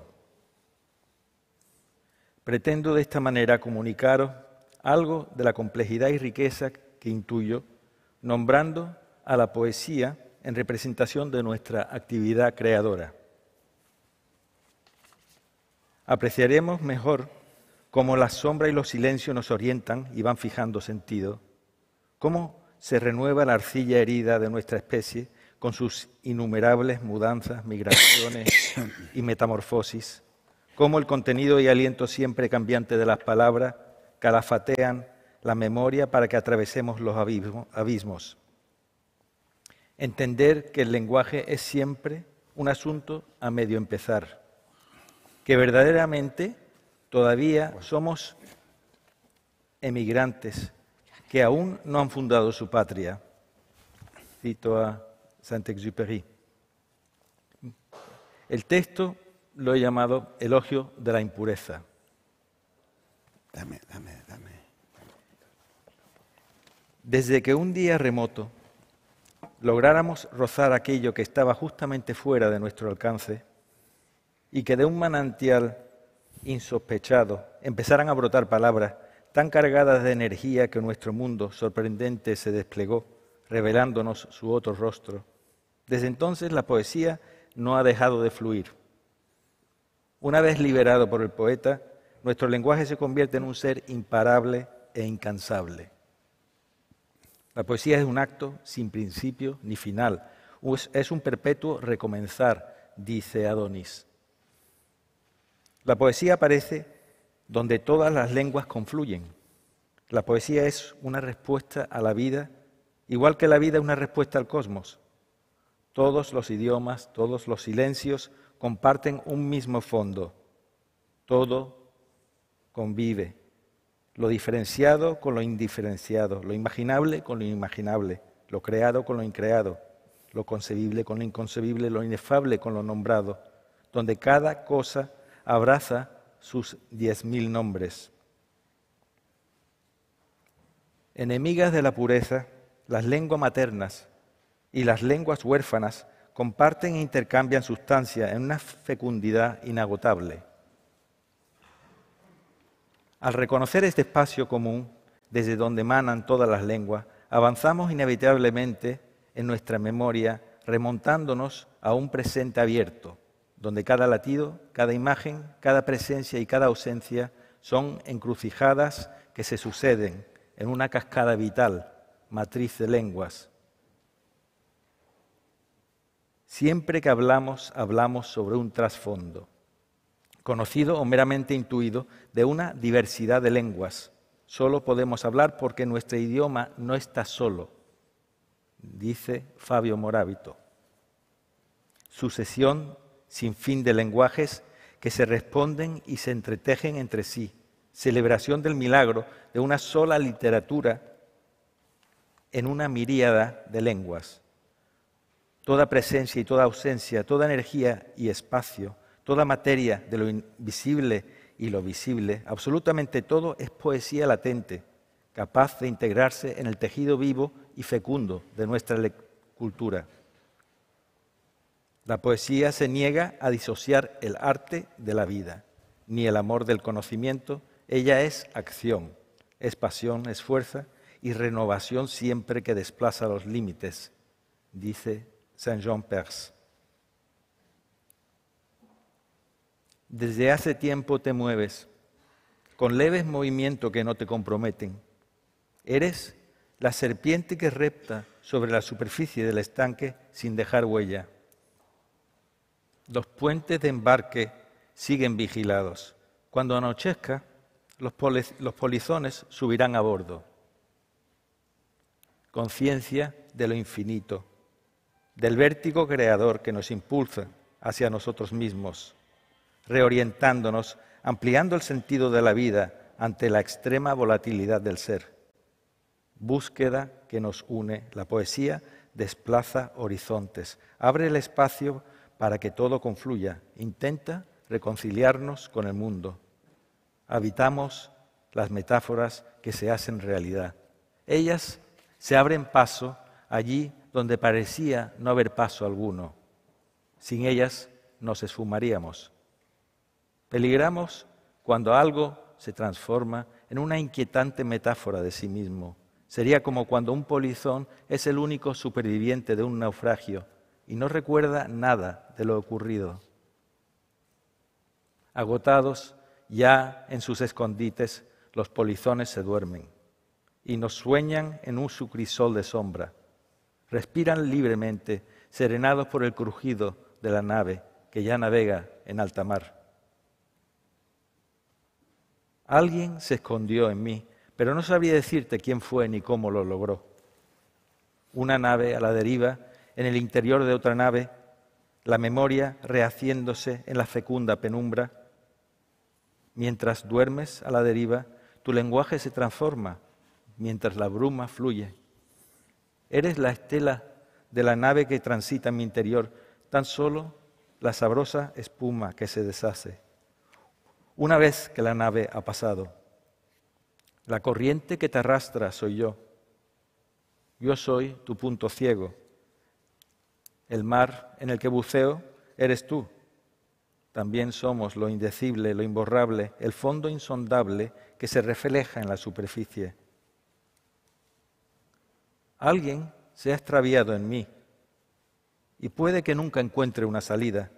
Pretendo de esta manera comunicaros algo de la complejidad y riqueza que intuyo, nombrando a la poesía en representación de nuestra actividad creadora. Apreciaremos mejor cómo la sombra y los silencios nos orientan y van fijando sentido, cómo se renueva la arcilla herida de nuestra especie con sus innumerables mudanzas, migraciones y metamorfosis, cómo el contenido y aliento siempre cambiante de las palabras calafatean la memoria para que atravesemos los abismos. Entender que el lenguaje es siempre un asunto a medio empezar, que verdaderamente todavía somos emigrantes que aún no han fundado su patria. Cito a Saint-Exupéry. El texto lo he llamado elogio de la impureza. Dame, dame, dame. Desde que un día remoto lográramos rozar aquello que estaba justamente fuera de nuestro alcance y que de un manantial insospechado empezaran a brotar palabras tan cargadas de energía que nuestro mundo sorprendente se desplegó, revelándonos su otro rostro desde entonces la poesía no ha dejado de fluir. Una vez liberado por el poeta, nuestro lenguaje se convierte en un ser imparable e incansable. La poesía es un acto sin principio ni final, es un perpetuo recomenzar, dice Adonis. La poesía aparece donde todas las lenguas confluyen. La poesía es una respuesta a la vida, igual que la vida es una respuesta al cosmos. Todos los idiomas, todos los silencios comparten un mismo fondo. Todo convive. Lo diferenciado con lo indiferenciado, lo imaginable con lo inimaginable, lo creado con lo increado, lo concebible con lo inconcebible, lo inefable con lo nombrado, donde cada cosa abraza sus diez mil nombres. Enemigas de la pureza, las lenguas maternas y las lenguas huérfanas comparten e intercambian sustancia en una fecundidad inagotable. Al reconocer este espacio común, desde donde emanan todas las lenguas, avanzamos inevitablemente en nuestra memoria, remontándonos a un presente abierto, donde cada latido, cada imagen, cada presencia y cada ausencia son encrucijadas que se suceden en una cascada vital, matriz de lenguas, Siempre que hablamos, hablamos sobre un trasfondo, conocido o meramente intuido, de una diversidad de lenguas. Solo podemos hablar porque nuestro idioma no está solo, dice Fabio Morábito. Sucesión sin fin de lenguajes que se responden y se entretejen entre sí. Celebración del milagro de una sola literatura en una miríada de lenguas toda presencia y toda ausencia, toda energía y espacio, toda materia de lo invisible y lo visible, absolutamente todo es poesía latente, capaz de integrarse en el tejido vivo y fecundo de nuestra cultura. La poesía se niega a disociar el arte de la vida, ni el amor del conocimiento, ella es acción, es pasión, es fuerza y renovación siempre que desplaza los límites, dice Saint-Jean Pers. Desde hace tiempo te mueves con leves movimientos que no te comprometen. Eres la serpiente que repta sobre la superficie del estanque sin dejar huella. Los puentes de embarque siguen vigilados. Cuando anochezca, los polizones subirán a bordo. Conciencia de lo infinito del vértigo creador que nos impulsa hacia nosotros mismos, reorientándonos, ampliando el sentido de la vida ante la extrema volatilidad del ser. Búsqueda que nos une. La poesía desplaza horizontes, abre el espacio para que todo confluya, intenta reconciliarnos con el mundo. Habitamos las metáforas que se hacen realidad. Ellas se abren paso allí donde parecía no haber paso alguno. Sin ellas nos esfumaríamos. Peligramos cuando algo se transforma en una inquietante metáfora de sí mismo. Sería como cuando un polizón es el único superviviente de un naufragio y no recuerda nada de lo ocurrido. Agotados, ya en sus escondites, los polizones se duermen y nos sueñan en un sucrisol de sombra respiran libremente, serenados por el crujido de la nave que ya navega en alta mar. Alguien se escondió en mí, pero no sabría decirte quién fue ni cómo lo logró. Una nave a la deriva, en el interior de otra nave, la memoria rehaciéndose en la fecunda penumbra. Mientras duermes a la deriva, tu lenguaje se transforma mientras la bruma fluye. Eres la estela de la nave que transita en mi interior, tan solo la sabrosa espuma que se deshace. Una vez que la nave ha pasado, la corriente que te arrastra soy yo. Yo soy tu punto ciego. El mar en el que buceo eres tú. También somos lo indecible, lo imborrable, el fondo insondable que se refleja en la superficie. Alguien se ha extraviado en mí y puede que nunca encuentre una salida.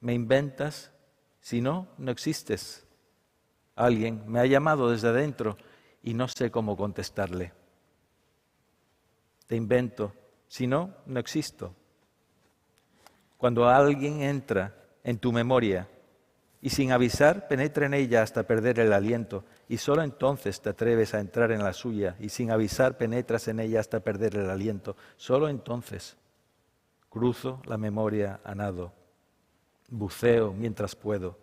Me inventas, si no, no existes. Alguien me ha llamado desde adentro y no sé cómo contestarle. Te invento, si no, no existo. Cuando alguien entra en tu memoria y sin avisar penetra en ella hasta perder el aliento, y solo entonces te atreves a entrar en la suya y sin avisar penetras en ella hasta perder el aliento. Solo entonces cruzo la memoria a nado, buceo mientras puedo.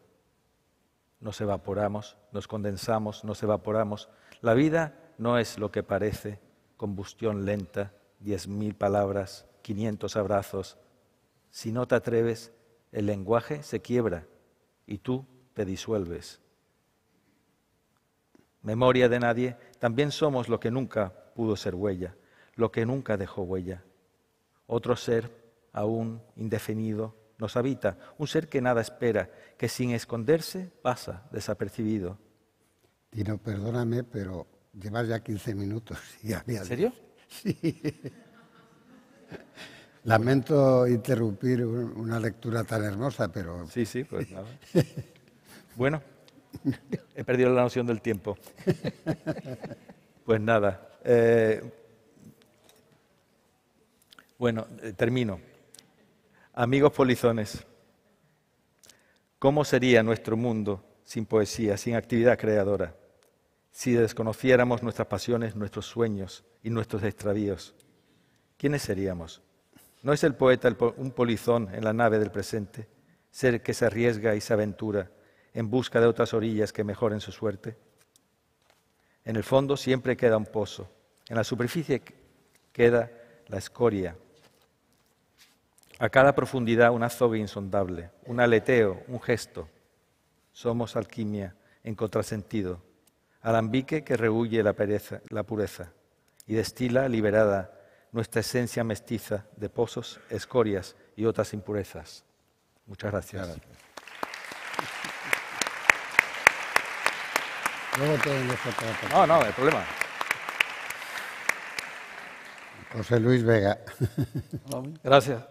Nos evaporamos, nos condensamos, nos evaporamos. La vida no es lo que parece, combustión lenta, diez mil palabras, quinientos abrazos. Si no te atreves, el lenguaje se quiebra y tú te disuelves memoria de nadie, también somos lo que nunca pudo ser huella, lo que nunca dejó huella. Otro ser aún indefinido nos habita, un ser que nada espera, que sin esconderse pasa desapercibido. Tino, perdóname, pero llevas ya 15 minutos. Y había... ¿En serio? *laughs* Sí. Lamento interrumpir una lectura tan hermosa, pero... Sí, sí, pues nada. *laughs* bueno. *laughs* He perdido la noción del tiempo. *laughs* Pues nada. Eh, bueno, eh, termino. Amigos polizones, ¿cómo sería nuestro mundo sin poesía, sin actividad creadora, si desconociéramos nuestras pasiones, nuestros sueños y nuestros extravíos? ¿Quiénes seríamos? ¿No es el poeta un polizón en la nave del presente, ser que se arriesga y se aventura? en busca de otras orillas que mejoren su suerte. En el fondo siempre queda un pozo, en la superficie queda la escoria. A cada profundidad una azogue insondable, un aleteo, un gesto. Somos alquimia en contrasentido, alambique que rehuye la, pureza y destila liberada nuestra esencia mestiza de pozos, escorias y otras impurezas. Muchas gracias. No, no, no hay problema. José Luis Vega. Gracias.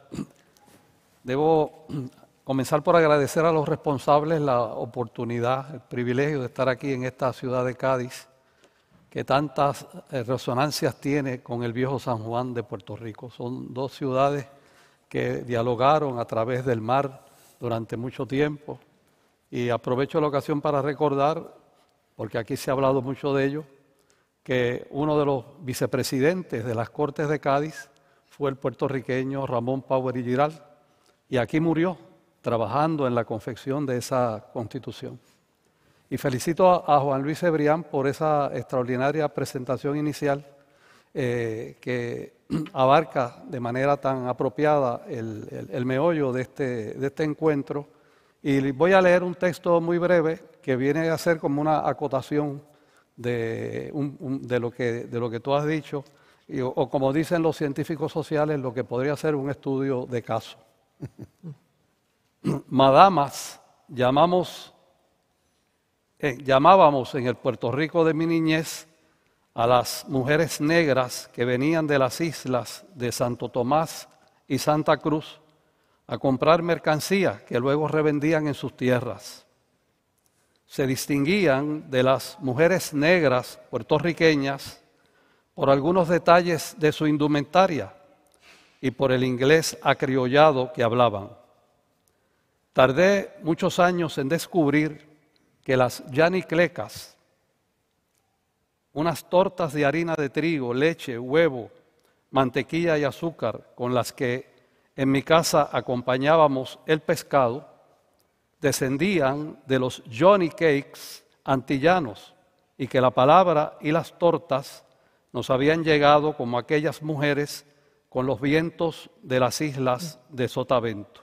Debo comenzar por agradecer a los responsables la oportunidad, el privilegio de estar aquí en esta ciudad de Cádiz, que tantas eh, resonancias tiene con el viejo San Juan de Puerto Rico. Son dos ciudades que dialogaron a través del mar durante mucho tiempo. Y aprovecho la ocasión para recordar porque aquí se ha hablado mucho de ello, que uno de los vicepresidentes de las Cortes de Cádiz fue el puertorriqueño Ramón Power y y aquí murió trabajando en la confección de esa constitución. Y felicito a, Juan Luis Ebrián por esa extraordinaria presentación inicial eh, que *clears throat* abarca de manera tan apropiada el, meollo este, de este encuentro. Y voy a leer un texto muy breve que viene a ser como una acotación de, lo, que, de lo que tú has dicho, y, o, como dicen los científicos sociales, lo que podría ser un estudio de caso. *clears throat* Madamas llamamos, eh, llamábamos en el Puerto Rico de mi niñez a las mujeres negras que venían de las islas de Santo Tomás y Santa Cruz a comprar mercancía que luego revendían en sus tierras se distinguían de las mujeres negras puertorriqueñas por algunos detalles de su indumentaria y por el inglés acriollado que hablaban. Tardé muchos años en descubrir que las yaniclecas, unas tortas de harina de trigo, leche, huevo, mantequilla y azúcar con las que en mi casa acompañábamos el pescado, descendían de los Johnny Cakes antillanos y que la palabra y las tortas nos habían llegado como aquellas mujeres con los vientos de las islas de Sotavento.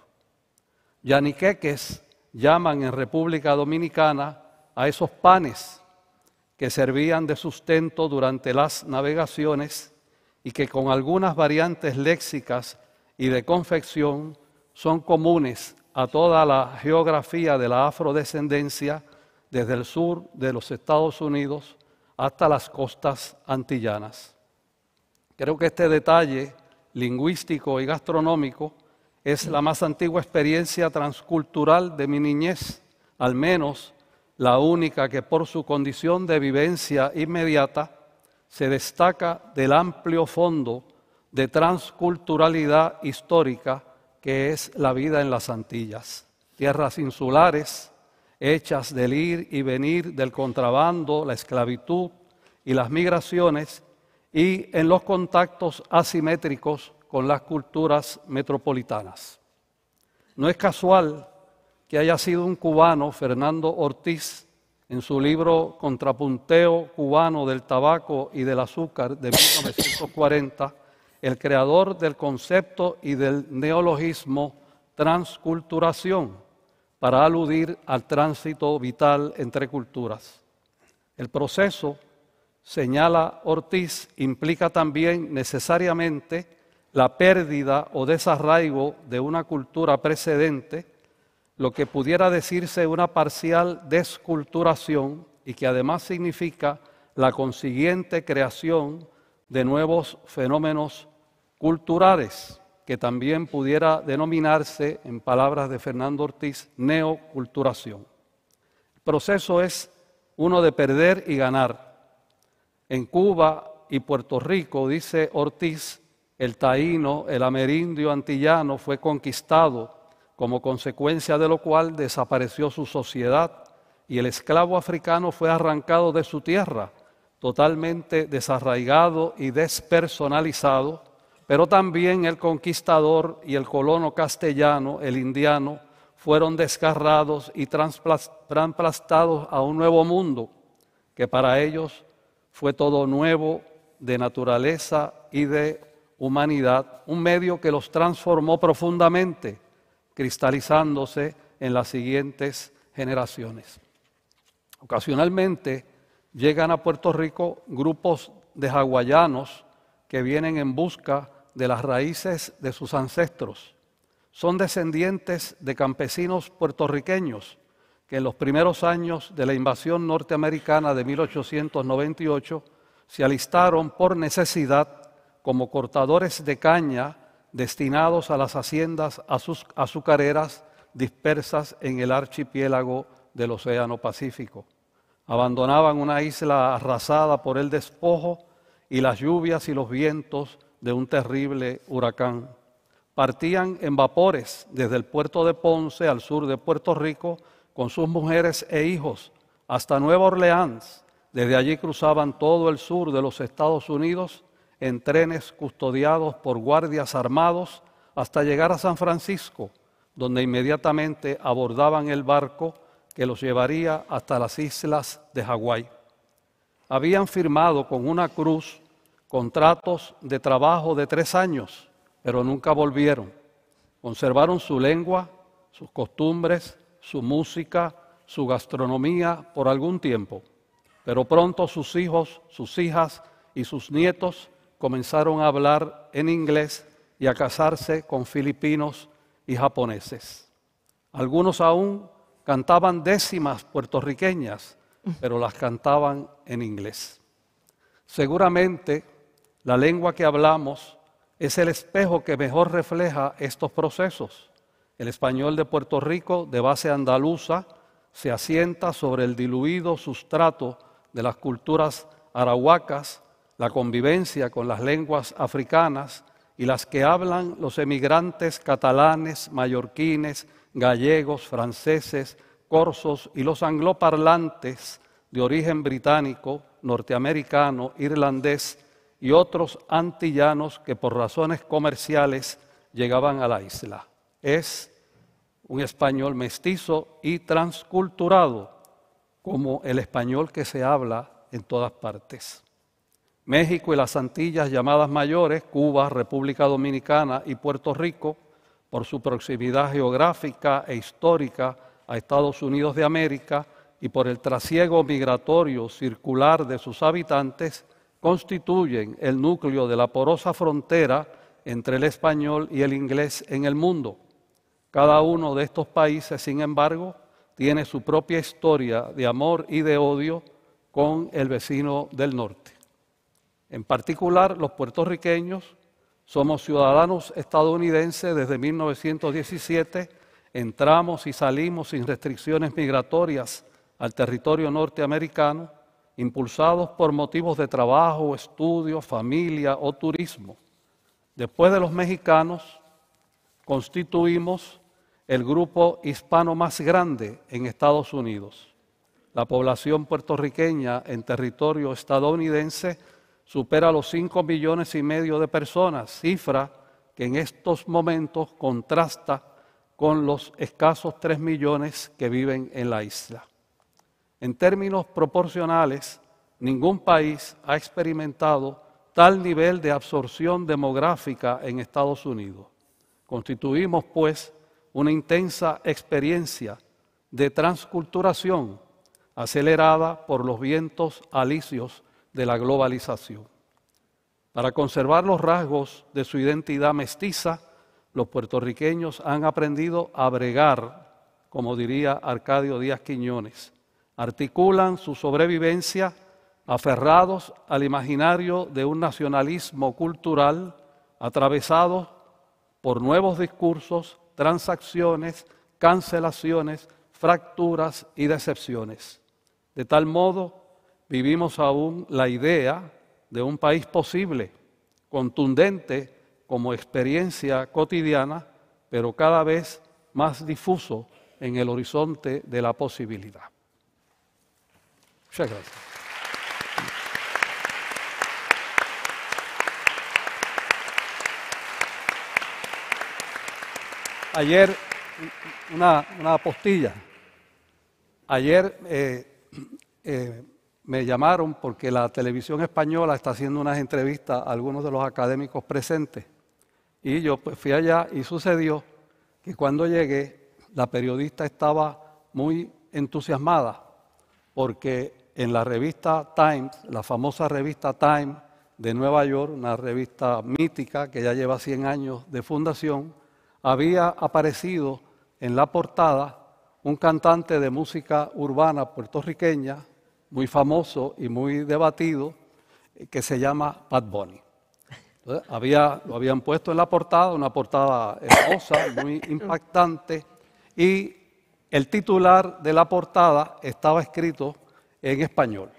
Yaniqueques llaman en República Dominicana a esos panes que servían de sustento durante las navegaciones y que con algunas variantes léxicas y de confección son comunes a toda la geografía de la afrodescendencia desde el sur de los Estados Unidos hasta las costas antillanas. Creo que este detalle lingüístico y gastronómico es la más antigua experiencia transcultural de mi niñez, al menos la única que por su condición de vivencia inmediata se destaca del amplio fondo de transculturalidad histórica que es la vida en las Antillas, tierras insulares hechas del ir y venir del contrabando, la esclavitud y las migraciones y en los contactos asimétricos con las culturas metropolitanas. No es casual que haya sido un cubano, Fernando Ortiz, en su libro Contrapunteo cubano del tabaco y del azúcar de 1940, el creador del concepto y del neologismo transculturación, para aludir al tránsito vital entre culturas. El proceso, señala Ortiz, implica también necesariamente la pérdida o desarraigo de una cultura precedente, lo que pudiera decirse una parcial desculturación y que además significa la consiguiente creación de nuevos fenómenos culturales, que también pudiera denominarse, en palabras de Fernando Ortiz, neoculturación. El proceso es uno de perder y ganar. En Cuba y Puerto Rico, dice Ortiz, el taíno, el amerindio antillano fue conquistado, como consecuencia de lo cual desapareció su sociedad y el esclavo africano fue arrancado de su tierra, totalmente desarraigado y despersonalizado pero también el conquistador y el colono castellano, el indiano, fueron desgarrados y trasplastados a un nuevo mundo, que para ellos fue todo nuevo de naturaleza y de humanidad, un medio que los transformó profundamente, cristalizándose en las siguientes generaciones. Ocasionalmente llegan a Puerto Rico grupos de hawaianos que vienen en busca de las raíces de sus ancestros. Son descendientes de campesinos puertorriqueños que en los primeros años de la invasión norteamericana de 1898 se alistaron por necesidad como cortadores de caña destinados a las haciendas azucareras dispersas en el archipiélago del Océano Pacífico. Abandonaban una isla arrasada por el despojo y las lluvias y los vientos de un terrible huracán. Partían en vapores desde el puerto de Ponce al sur de Puerto Rico con sus mujeres e hijos hasta Nueva Orleans. Desde allí cruzaban todo el sur de los Estados Unidos en trenes custodiados por guardias armados hasta llegar a San Francisco, donde inmediatamente abordaban el barco que los llevaría hasta las islas de Hawái. Habían firmado con una cruz contratos de trabajo de tres años, pero nunca volvieron. Conservaron su lengua, sus costumbres, su música, su gastronomía por algún tiempo, pero pronto sus hijos, sus hijas y sus nietos comenzaron a hablar en inglés y a casarse con filipinos y japoneses. Algunos aún cantaban décimas puertorriqueñas, pero las cantaban en inglés. Seguramente la lengua que hablamos es el espejo que mejor refleja estos procesos. El español de Puerto Rico, de base andaluza, se asienta sobre el diluido sustrato de las culturas arahuacas, la convivencia con las lenguas africanas y las que hablan los emigrantes catalanes, mallorquines, gallegos, franceses, corsos y los angloparlantes de origen británico, norteamericano, irlandés y otros antillanos que por razones comerciales llegaban a la isla. Es un español mestizo y transculturado, como el español que se habla en todas partes. México y las Antillas llamadas mayores, Cuba, República Dominicana y Puerto Rico, por su proximidad geográfica e histórica a Estados Unidos de América y por el trasiego migratorio circular de sus habitantes, constituyen el núcleo de la porosa frontera entre el español y el inglés en el mundo. Cada uno de estos países, sin embargo, tiene su propia historia de amor y de odio con el vecino del norte. En particular, los puertorriqueños somos ciudadanos estadounidenses desde 1917, entramos y salimos sin restricciones migratorias al territorio norteamericano impulsados por motivos de trabajo, estudio, familia o turismo. Después de los mexicanos, constituimos el grupo hispano más grande en Estados Unidos. La población puertorriqueña en territorio estadounidense supera los 5 millones y medio de personas, cifra que en estos momentos contrasta con los escasos 3 millones que viven en la isla. En términos proporcionales, ningún país ha experimentado tal nivel de absorción demográfica en Estados Unidos. Constituimos, pues, una intensa experiencia de transculturación acelerada por los vientos alisios de la globalización. Para conservar los rasgos de su identidad mestiza, los puertorriqueños han aprendido a bregar, como diría Arcadio Díaz Quiñones, articulan su sobrevivencia aferrados al imaginario de un nacionalismo cultural atravesado por nuevos discursos, transacciones, cancelaciones, fracturas y decepciones. De tal modo, vivimos aún la idea de un país posible, contundente como experiencia cotidiana, pero cada vez más difuso en el horizonte de la posibilidad. Muchas gracias. Ayer, una, una postilla. Ayer eh, eh, me llamaron porque la televisión española está haciendo unas entrevistas a algunos de los académicos presentes. Y yo pues, fui allá y sucedió que cuando llegué, la periodista estaba muy entusiasmada porque en la revista Times, la famosa revista Time de Nueva York, una revista mítica que ya lleva 100 años de fundación, había aparecido en la portada un cantante de música urbana puertorriqueña, muy famoso y muy debatido, eh, que se llama Pat Bunny. había, lo habían puesto en la portada, una portada hermosa, muy *laughs* impactante, y el titular de la portada estaba escrito en español.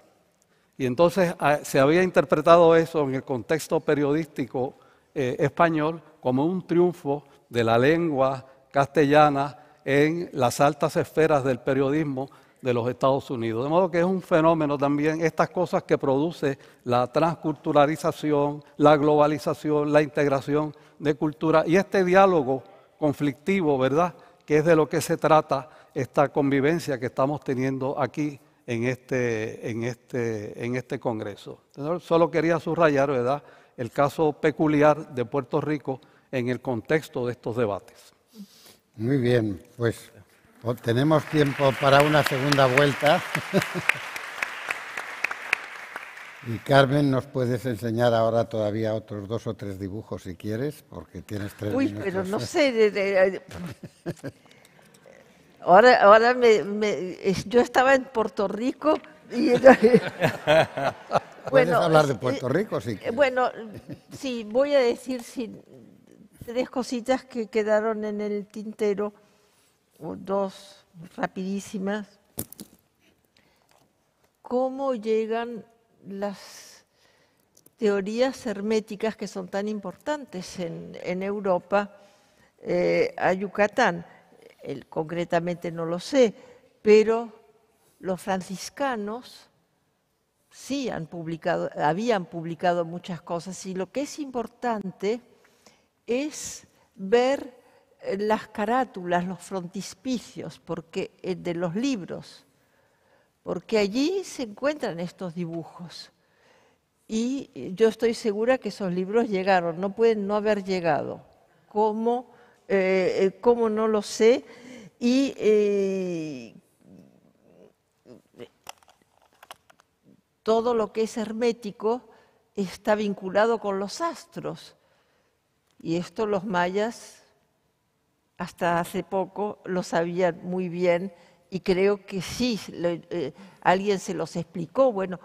Y entonces ah, se había interpretado eso en el contexto periodístico eh, español como un triunfo de la lengua castellana en las altas esferas del periodismo de los Estados Unidos. De modo que es un fenómeno también estas cosas que produce la transculturalización, la globalización, la integración de cultura y este diálogo conflictivo, ¿verdad? Que es de lo que se trata esta convivencia que estamos teniendo aquí en este, en este, en este Congreso. solo quería subrayar ¿verdad? el caso peculiar de Puerto Rico en el contexto de estos debates. Muy bien, pues, pues tenemos tiempo para una segunda vuelta. *laughs* y Carmen, nos puedes enseñar ahora todavía otros dos o tres dibujos si quieres, porque tienes tres Uy, pero no sé. *laughs* de... Ahora, ahora yo estaba en Puerto Rico y... *laughs* Puedes hablar de eh, Puerto Rico, sí. Eh, bueno, sí, voy a decir tres cositas que quedaron en el tintero, dos rapidísimas. ¿Cómo llegan las teorías herméticas que son tan importantes en, Europa eh, a Yucatán? concretamente no lo sé, pero los franciscanos sí han publicado, habían publicado muchas cosas y lo que es importante es ver eh, las carátulas, los frontispicios, porque eh, de los libros, porque allí se encuentran estos dibujos. Y eh, yo estoy segura que esos libros llegaron, no pueden no haber llegado, cómo eh, eh, cómo no lo sé, y eh, todo lo que es hermético está vinculado con los astros. Y esto los mayas hasta hace poco lo sabían muy bien y creo que sí, alguien se los explicó, bueno,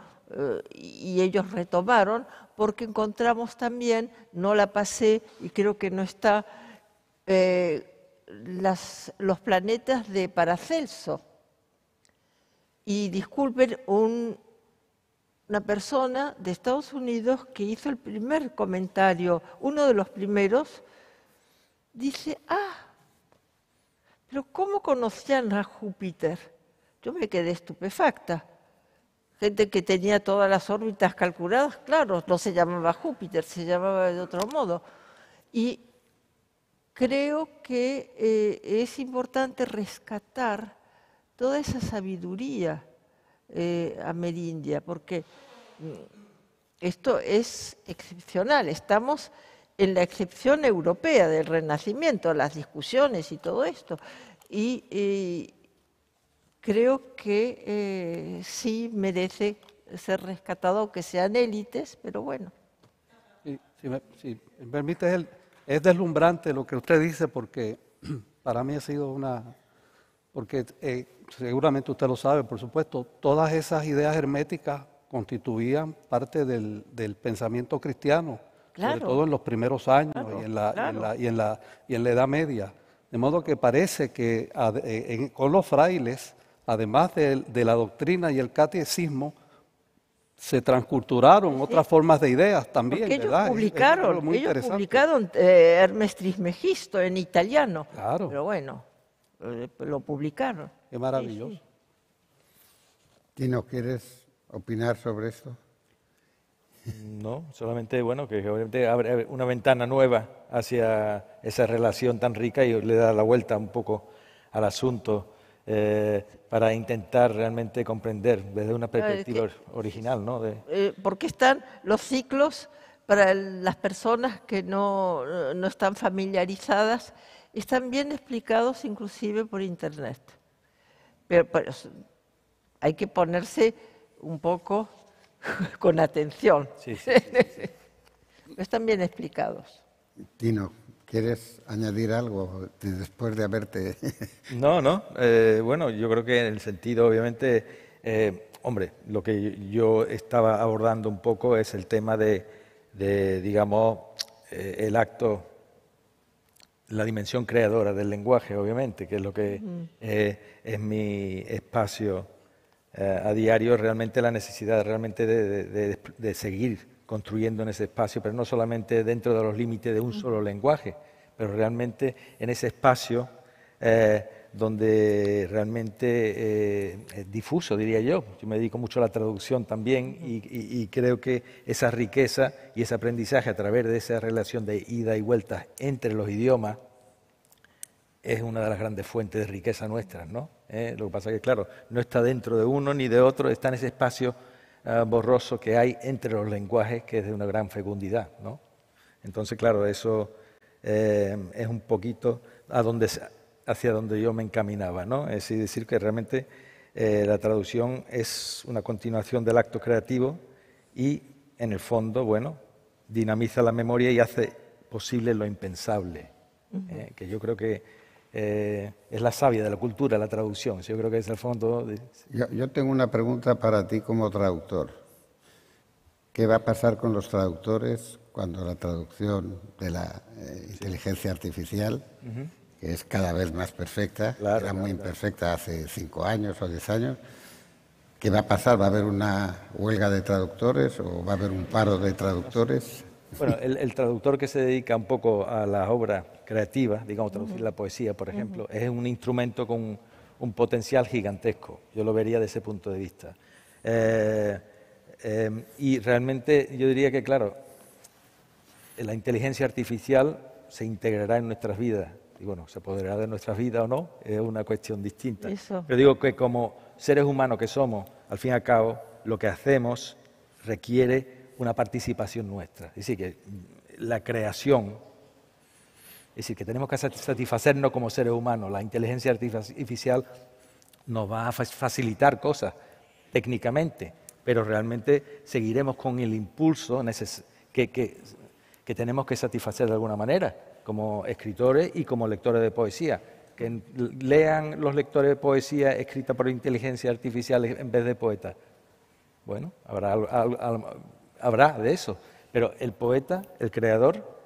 y ellos retomaron, porque encontramos también, no la pasé y creo que no está, eh, los planetas de Paracelso. Y disculpen, una persona de Estados Unidos que hizo el primer comentario, uno de los primeros, dice, ah, pero ¿cómo conocían a Júpiter? Yo me quedé estupefacta. Gente que tenía todas las órbitas calculadas, claro, no se llamaba Júpiter, se llamaba de otro modo. Y creo que eh, es importante rescatar toda esa sabiduría eh, amerindia, porque mm, esto es excepcional. Estamos en la excepción europea del Renacimiento, las discusiones y todo esto. Y creo que eh, sí merece ser rescatado, que sean élites, pero bueno. si es deslumbrante lo que usted dice porque *clears throat* para mí ha sido una, porque eh, seguramente usted lo sabe, por supuesto, todas esas ideas herméticas constituían parte del, pensamiento cristiano, sobre todo en los primeros años y, en la, y, en la, y, en la, Edad Media. De modo que parece que eh, con los frailes, además de la doctrina y el catecismo, se transculturaron otras formas de ideas también, Porque Ellos publicaron, es, ellos publicaron eh, Hermes Trismegisto en italiano. Claro. Pero bueno, eh, lo publicaron. Qué maravilloso. Sí, ¿quieres opinar sobre esto? No, solamente bueno que obviamente abre una ventana nueva hacia esa relación tan rica y le da la vuelta un poco al asunto eh, para intentar realmente comprender desde una perspectiva original. ¿no? Eh, porque están los ciclos para las personas que no, no, están familiarizadas, están bien explicados inclusive por Internet. Pero, pues, hay que ponerse un poco *laughs* con atención. Sí, sí, *laughs* están bien explicados. Tino, ¿Quieres añadir algo después de haberte.? *laughs* no, no. Eh, bueno, yo creo que en el sentido, obviamente, eh, hombre, lo que yo estaba abordando un poco es el tema de, digamos, eh, el acto, la dimensión creadora del lenguaje, obviamente, que es lo que es mi espacio a diario, realmente la necesidad realmente de seguir construyendo en ese espacio, pero no solamente dentro de los límites de un solo lenguaje, pero realmente en ese espacio eh, donde realmente eh, es difuso, diría yo. Yo me dedico mucho a la traducción también y, creo que esa riqueza y ese aprendizaje a través de esa relación de ida y vuelta entre los idiomas es una de las grandes fuentes de riqueza nuestras, ¿no? Eh, lo que pasa es que, claro, no está dentro de uno ni de otro, está en ese espacio Ah, borroso que hay entre los lenguajes, que es de una gran fecundidad. ¿no? Entonces, claro, eso eh, es un poquito hacia donde yo me encaminaba. ¿no? Es decir, que realmente eh, la traducción es una continuación del acto creativo y, en el fondo, bueno, dinamiza la memoria y hace posible lo impensable, eh, que yo creo que eh, es la savia de la cultura, la traducción. Yo creo que es el fondo. Yo, tengo una pregunta para ti como traductor. ¿Qué va a pasar con los traductores cuando la traducción de la eh, inteligencia artificial, que es cada vez más perfecta, era muy imperfecta hace cinco años o diez años, ¿qué va a pasar? ¿Va a haber una huelga de traductores o va a haber un paro de traductores? Bueno, el, el traductor que se dedica un poco a la obra creativa, digamos, traducir la poesía, por ejemplo, es un instrumento con un potencial gigantesco. Yo lo vería de ese punto de vista. Eh, eh, y realmente yo diría que, claro, la inteligencia artificial se integrará en nuestras vidas. Y bueno, se apoderará de nuestras vidas o no, es una cuestión distinta. Yo Pero digo que como seres humanos que somos, al fin y al cabo, lo que hacemos requiere una participación nuestra. Es decir, que la creación es decir, que tenemos que satisfacernos como seres humanos. La inteligencia artificial nos va a facilitar cosas técnicamente, pero realmente seguiremos con el impulso que, tenemos que satisfacer de alguna manera, como escritores y como lectores de poesía. Que lean los lectores de poesía escrita por inteligencia artificial en vez de poetas. Bueno, habrá de eso, pero el poeta, el creador,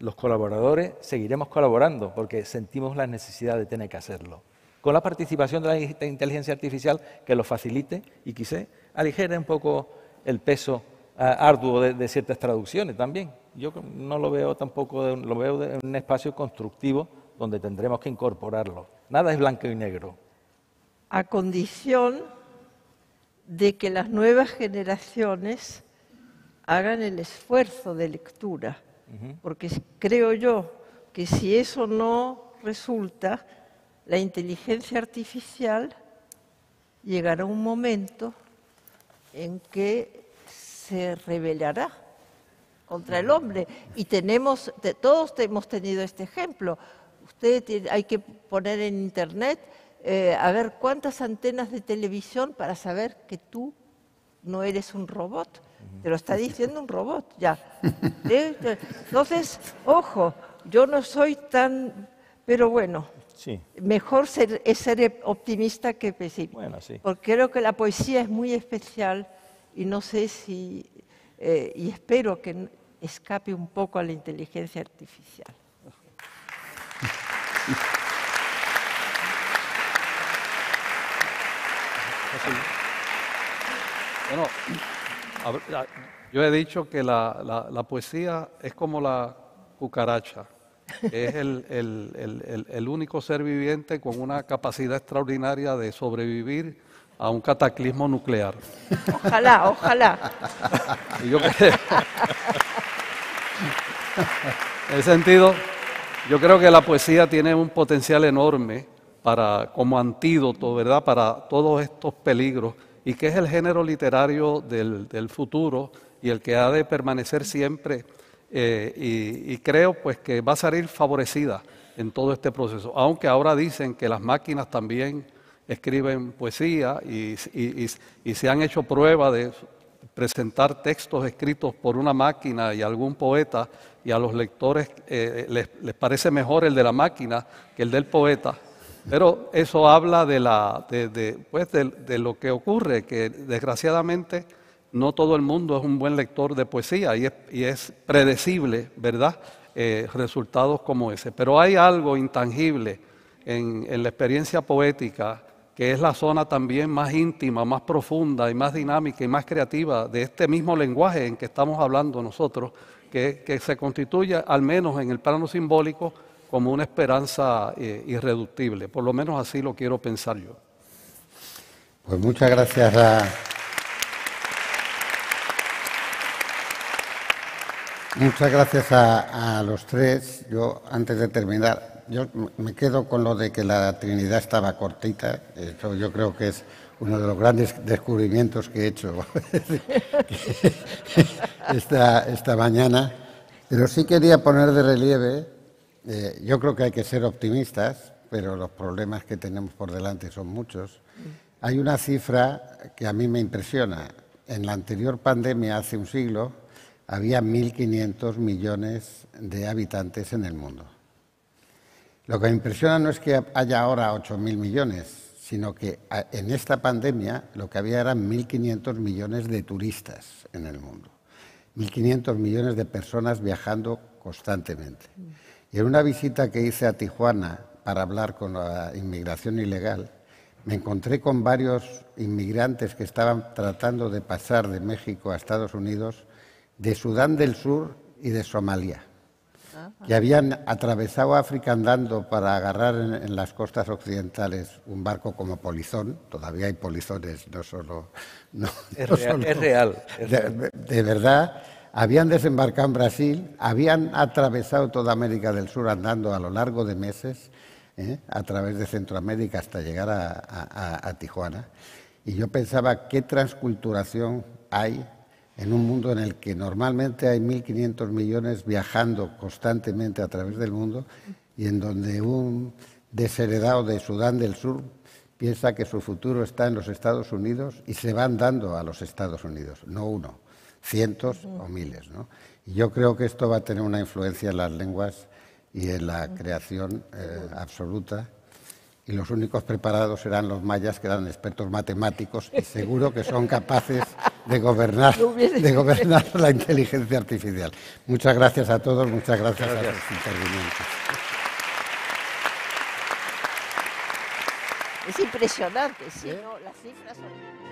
los colaboradores seguiremos colaborando porque sentimos la necesidad de tener que hacerlo. Con la participación de la inteligencia artificial que lo facilite y quizá aligere un poco el peso ah, arduo de, ciertas traducciones también. Yo no lo veo tampoco, lo veo en un espacio constructivo donde tendremos que incorporarlo. Nada es blanco y negro. A condición de que las nuevas generaciones hagan el esfuerzo de lectura porque creo yo que si eso no resulta, la inteligencia artificial llegará un momento en que se rebelará contra el hombre. Y tenemos, todos hemos tenido este ejemplo. Usted hay que poner en internet eh, a ver cuántas antenas de televisión para saber que tú no eres un robot. Te lo está diciendo un robot ya. *laughs* Entonces, ojo, yo no soy tan... Pero bueno, mejor ser, es ser optimista que pesimista. sí. Porque creo que la poesía es muy especial y no sé si... Eh, y espero que escape un poco a la inteligencia artificial. Bueno, yo he dicho que la, la, poesía es como la cucaracha. Es el, el, único ser viviente con una capacidad extraordinaria de sobrevivir a un cataclismo nuclear. Ojalá, ojalá. *laughs* en ese sentido, yo creo que la poesía tiene un potencial enorme para, como antídoto, ¿verdad?, para todos estos peligros y que es el género literario del, futuro y el que ha de permanecer siempre. Eh, y, creo pues que va a salir favorecida en todo este proceso, aunque ahora dicen que las máquinas también escriben poesía y, se han hecho prueba de presentar textos escritos por una máquina y algún poeta y a los lectores eh, les parece mejor el de la máquina que el del poeta. Pero eso habla de, la, pues lo que ocurre, que desgraciadamente no todo el mundo es un buen lector de poesía y es, y es predecible, ¿verdad? Eh, resultados como ese. Pero hay algo intangible en, la experiencia poética, que es la zona también más íntima, más profunda y más dinámica y más creativa de este mismo lenguaje en que estamos hablando nosotros, que se constituye, al menos en el plano simbólico, como una esperanza eh, irreductible. Por lo menos así lo quiero pensar yo. Pues muchas gracias a... Muchas gracias a, los tres. Yo, antes de terminar, yo me quedo con lo de que la Trinidad estaba cortita. Eso yo creo que es uno de los grandes descubrimientos que he hecho *laughs* esta, esta mañana. Pero sí quería poner de relieve eh, yo creo que hay que ser optimistas, pero los problemas que tenemos por delante son muchos. Hay una cifra que a mí me impresiona. En la anterior pandemia, hace un siglo, había 1.500 millones de habitantes en el mundo. Lo que me impresiona no es que haya ahora 8.000 millones, sino que ah, en esta pandemia lo que había eran 1.500 millones de turistas en el mundo, 1.500 millones de personas viajando constantemente. Y en una visita que hice a Tijuana para hablar con la inmigración ilegal, me encontré con varios inmigrantes que estaban tratando de pasar de México a Estados Unidos, de Sudán del Sur y de Somalia, que habían atravesado África andando para agarrar en, las costas occidentales un barco como polizón, todavía hay polizones, no solo... es, es real. de verdad habían desembarcado en Brasil, habían atravesado toda América del Sur andando a lo largo de meses, ¿eh? a través de Centroamérica hasta llegar a, a, Tijuana. Y yo pensaba, ¿qué transculturación hay en un mundo en el que normalmente hay 1.500 millones viajando constantemente a través del mundo y en donde un desheredado de Sudán del Sur piensa que su futuro está en los Estados Unidos y se van dando a los Estados Unidos, no uno? cientos o miles. Y yo creo que esto va a tener una influencia en las lenguas y en la creación eh, absoluta. Y los únicos preparados serán los mayas, que eran expertos matemáticos y seguro que son capaces de gobernar, de gobernar la inteligencia artificial. Muchas gracias a todos, muchas gracias, a los intervinientes. Es impresionante, las cifras